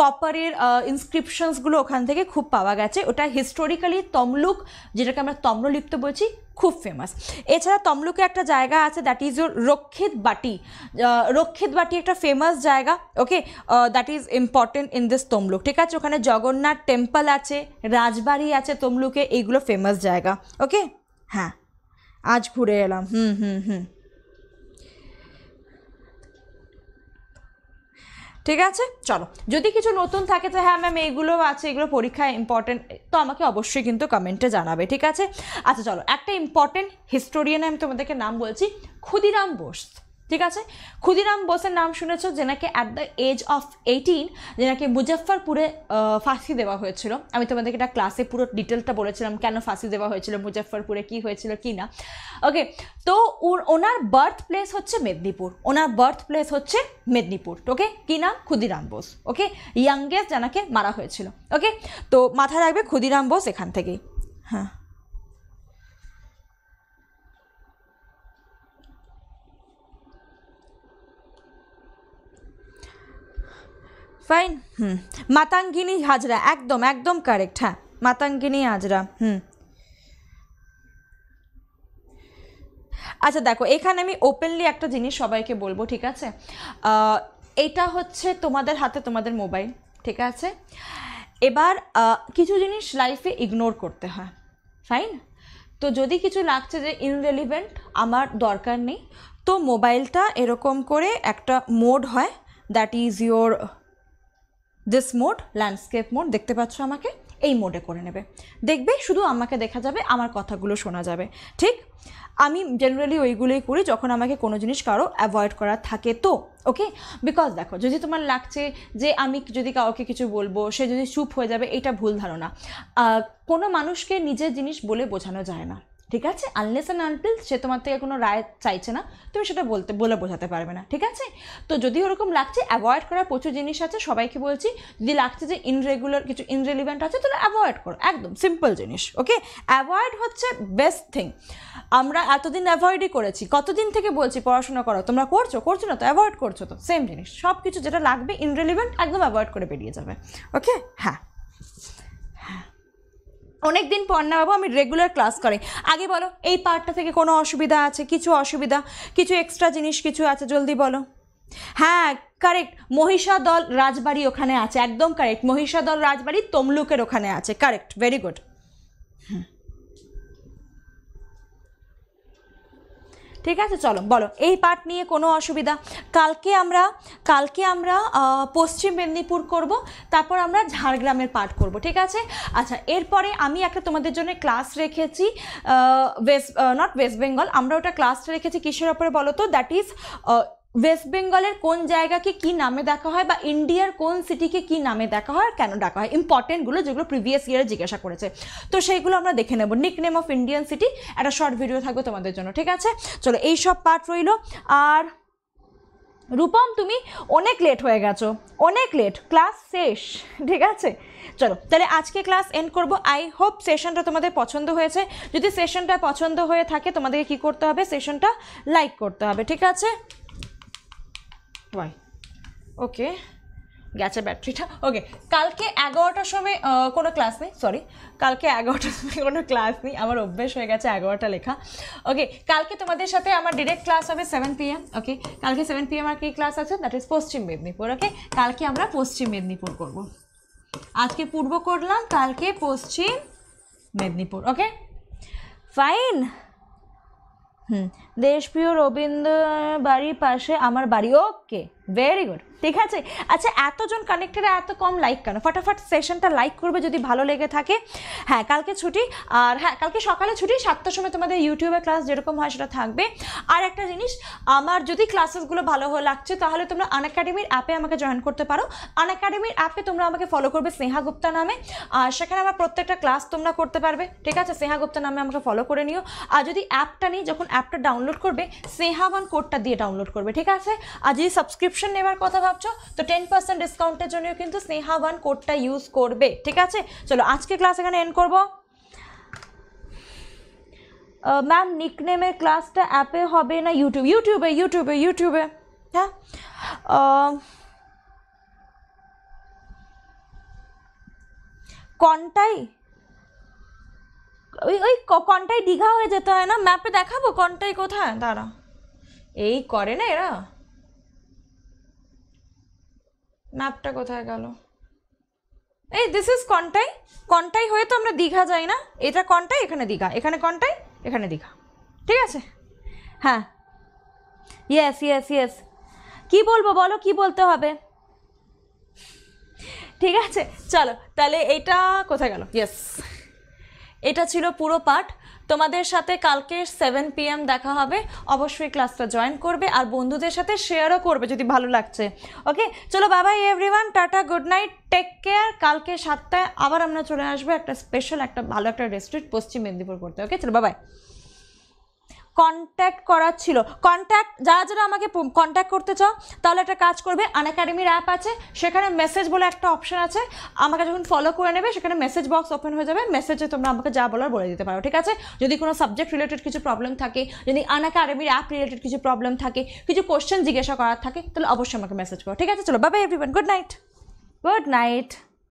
কপারের ইনস্ক্রিপশনসগুলো ওখান থেকে খুব পাওয়া গেছে ওটা হিস্টোরিক্যালি তমলুক যেটাকে আমরা তম্রলিপ্ত বলছি খুব ফেমাস এছাড়া তমলুকে একটা জায়গা আছে দ্যাট ইজ ইউর রক্ষিত বাটি রক্ষিত বাটি একটা ফেমাস জায়গা okay that is important in this Tamluk ঠিক আছে ওখানে জগন্নাথ টেম্পল আছে রাজবাড়ি আছে তমলুকে এইগুলো ফেমাস জায়গা ওকে হ্যাঁ আজ ঘুরে এলাম হুম হুম হুম ঠিক আছে চলো যদি কিছু নতুন থাকে তো হ্যাঁ ম্যাম এইগুলো আছে এগুলো পরীক্ষায় ইম্পর্টেন্ট তো আমাকে অবশ্যই কিন্তু কমেন্টে জানাবে ঠিক আছে আচ্ছা চলো একটা ইম্পর্টেন্ট হিস্টোরিয়ান আমি তোমাদেরকে নাম বলছি ক্ষুদিরাম বোস ঠিক আছে ক্ষুদিরাম বোসের নাম শুনেছ যেনাকে at the age of eighteen যেনাকে মুজাফরপুরে ফাঁসি দেওয়া হয়েছিল আমি তোমাদেরকে এটা ক্লাসে পুরো ডিটেলটা বলেছিলাম কেন ফাঁসি দেওয়া হয়েছিল মুজাফরপুরে কি হয়েছিল কি না ওকে তো ওনার বার্থ প্লেস হচ্ছে মেদিনীপুর ওনার বার্থ প্লেস হচ্ছে মেদিনীপুর ওকে কি নাম ক্ষুদিরাম বোস ওকে ইয়াঙ্গেস্ট যেনাকে মারা হয়েছিল ওকে তো মাথায় রাখবে ক্ষুদিরাম বোস এখান থেকেই হ্যাঁ ফাইন হুম মাতাঙ্গিনী হাজরা একদম একদম কারেক্ট হ্যাঁ মাতাঙ্গিনী হাজরা হুম আচ্ছা দেখো এখানে আমি ওপেনলি একটা জিনিস সবাইকে বলবো ঠিক আছে এটা হচ্ছে তোমাদের হাতে তোমাদের মোবাইল ঠিক আছে এবার কিছু জিনিস লাইফে ইগনোর করতে হয় ফাইন তো যদি কিছু লাগছে যে ইনরেলিভেন্ট আমার দরকার নেই তো মোবাইলটা এরকম করে একটা মোড হয় that is your this mode landscape mode দেখতে পাচ্ছ আমাকে এই মোডে করে নেবে দেখবে শুধু আমাকে দেখা যাবে আমার কথাগুলো শোনা যাবে ঠিক আমি জেনারেলি ওইগুলোই করি যখন আমাকে কোনো জিনিস কারো অ্যাভয়েড করা থাকে তো ওকে বিকজ দেখো যদি তোমার লাগছে যে আমি যদি কাউকে কিছু বলবো সে যদি চুপ হয়ে যাবে এটা ভুল ধারণা কোনো মানুষকে নিজের জিনিস বলে বোঝানো যায় না ঠিক আছে আনলেস অ্যান্ড আনটিল সে তোমার থেকে কোনো রায় চাইছে না তুমি সেটা বলতে বলে বোঝাতে পারবে না ঠিক আছে তো যদি ওরকম লাগছে অ্যাভয়েড করার প্রচুর জিনিস আছে সবাইকে বলছি যদি লাগছে যে ইনরেগুলার কিছু ইনরেলিভেন্ট আছে তাহলে অ্যাভয়েড করো একদম সিম্পল জিনিস ওকে অ্যাভয়েড হচ্ছে বেস্ট থিং আমরা এতদিন অ্যাভয়েডই করেছি কতদিন থেকে বলছি পড়াশোনা করো তোমরা করছো করছো না তো অ্যাভয়েড করছো তো সেম জিনিস সব কিছু যেটা লাগবে ইনরেলিভেন্ট একদম অ্যাভয়েড করে বেরিয়ে যাবে ওকে হ্যাঁ অনেক দিন পর না বাবু আমি রেগুলার ক্লাস করে আগে বলো এই পার্টটা থেকে কোনো অসুবিধা আছে কিছু অসুবিধা কিছু এক্সট্রা জিনিস কিছু আছে জলদি বলো হ্যাঁ কারেক্ট মহিষাদল রাজবাড়ি ওখানে আছে একদম কারেক্ট মহিষাদল রাজবাড়ি তমলুকের ওখানে আছে কারেক্ট ভেরি গুড ঠিক আছে চলো বলো এই পার্ট নিয়ে কোনো অসুবিধা কালকে আমরা কালকে আমরা পশ্চিম মেদিনীপুর করব তারপর আমরা ঝাড়গ্রামের পার্ট করব ঠিক আছে আচ্ছা এরপরে আমি একটা তোমাদের জন্য ক্লাস রেখেছি ওয়েস্ট নট ওয়েস্ট বেঙ্গল আমরা ওটা ক্লাস রেখেছি কিসের ওপরে বলো তো দ্যাট ইজ ওয়েস্ট বেঙ্গলের কোন জায়গাকে কি নামে দেখা হয় বা ইন্ডিয়ার কোন সিটিকে কি নামে দেখা হয় কেন ডাকা হয় ইম্পর্টেন্টগুলো যেগুলো প্রিভিয়াস ইয়ারে জিজ্ঞাসা করেছে তো সেইগুলো আমরা দেখে নেব nick name of Indian city একটা শর্ট ভিডিও থাকবে তোমাদের জন্য ঠিক আছে চলো এই সব পার্ট রইল আর রূপম তুমি অনেক লেট হয়ে গেছো অনেক লেট ক্লাস শেষ ঠিক আছে চলো তাহলে আজকে ক্লাস এন্ড করব আই হোপ সেশনটা তোমাদের পছন্দ হয়েছে যদি সেশনটা পছন্দ হয়ে থাকে তোমাদেরকে কি করতে হবে সেশনটা লাইক করতে হবে ঠিক আছে ওয়াই ওকে গেছে ব্যাটারিটা ওকে কালকে এগারোটার সময় কোনো ক্লাস নেই সরি কালকে এগারোটার সময় কোনো ক্লাস নেই আমার অভ্যেস হয়ে গেছে এগারোটা লেখা ওকে কালকে তোমাদের সাথে আমার ডিরেক্ট ক্লাস হবে সেভেন পি এম ওকে কালকে সেভেন পি এম আর কী ক্লাস আছে দ্যাট ইজ পশ্চিম মেদিনীপুর ওকে কালকে আমরা পশ্চিম মেদিনীপুর করব আজকে পূর্ব করলাম কালকে Paschim Medinipur okay fine hmm Deshapriya Rabindra বাড়ির পাশে আমার বাড়ি ওকে ভেরি গুড ঠিক আছে আচ্ছা এতজন কানেক্টেড এত কম লাইক কেন ফটাফট সেশনটা লাইক করবে যদি ভালো লেগে থাকে হ্যাঁ কালকে ছুটি আর হ্যাঁ কালকে সকালে ছুটি সাতটার সময় তোমাদের ইউটিউবে ক্লাস যেরকম হয় সেটা থাকবে আর একটা জিনিস আমার যদি ক্লাসেসগুলো ভালো লাগছে তাহলে তোমরা আন একাডেমির অ্যাপে আমাকে জয়েন করতে পারো আন একাডেমির অ্যাপে তোমরা আমাকে ফলো করবে স্নেহা গুপ্তা নামে আর সেখানে আমার প্রত্যেকটা ক্লাস তোমরা করতে পারবে ঠিক আছে স্নেহা গুপ্তা নামে আমাকে ফলো করে নিও আর যদি অ্যাপটা নিই যখন অ্যাপটা ডাউন ডাউনলোড করবে স্নেহাবান কোডটা দিয়ে ডাউনলোড করবে ঠিক আছে আর যদি সাবস্ক্রিপশন নেওয়ার কথা ভাবছো তো টেন পার্সেন্ট ডিসকাউন্টের জন্য কিন্তু স্নেহাবান কোডটা ইউজ করবে ঠিক আছে চলো আজকে ক্লাস এখানে এন্ড করবো ম্যাম নিকনেমের ক্লাসটা অ্যাপে হবে না ইউটিউব ইউটিউবে ইউটিউবে ইউটিউবে হ্যাঁ কনটাই ওই ওই কনটাই দীঘা হয়ে যেতে হয় না ম্যাপে দেখাবো কনটাই কোথায় দাঁড়া এই করে না এরা ম্যাপটা কোথায় গেল এই দিস ইজ কনটাই কনটাই হয়ে তো আমরা দীঘা যাই না এটা কনটাই এখানে দীঘা এখানে কনটাই এখানে দীঘা ঠিক আছে হ্যাঁ ইয়েস ইয়েস ইয়েস কি বলবো বলো কি বলতে হবে ঠিক আছে চলো তাহলে এটা কোথায় গেল ইয়েস এটা ছিল পুরো পাঠ তোমাদের সাথে কালকে সেভেন পিএম দেখা হবে অবশ্যই ক্লাসটা জয়েন করবে আর বন্ধুদের সাথে শেয়ারও করবে যদি ভালো লাগছে ওকে চলো বাবাই everyone tata good night take care কালকে সাতটায় আবার আমরা চলে আসবো একটা স্পেশাল একটা ভালো একটা রেস্টুরেন্ট পশ্চিম মেদিনীপুর করতে ওকে চলো বাবাই কন্ট্যাক্ট করার ছিল কন্ট্যাক্ট যারা যারা আমাকে কন্ট্যাক্ট করতে চাও তাহলে একটা কাজ করবে আন একাডেমির অ্যাপ আছে সেখানে মেসেজ বলে একটা অপশান আছে আমাকে যখন ফলো করে নেবে সেখানে মেসেজ বক্স ওপেন হয়ে যাবে মেসেজে তোমরা আমাকে যা বলার বলে দিতে পারো ঠিক আছে যদি কোনো সাবজেক্ট রিলেটেড কিছু প্রবলেম থাকে যদি আন একাডেমির অ্যাপ রিলেটেড কিছু প্রবলেম থাকে কিছু কোশ্চেন জিজ্ঞাসা করার থাকে তাহলে অবশ্যই আমাকে মেসেজ করো ঠিক আছে চলো বাবা everyone good night good night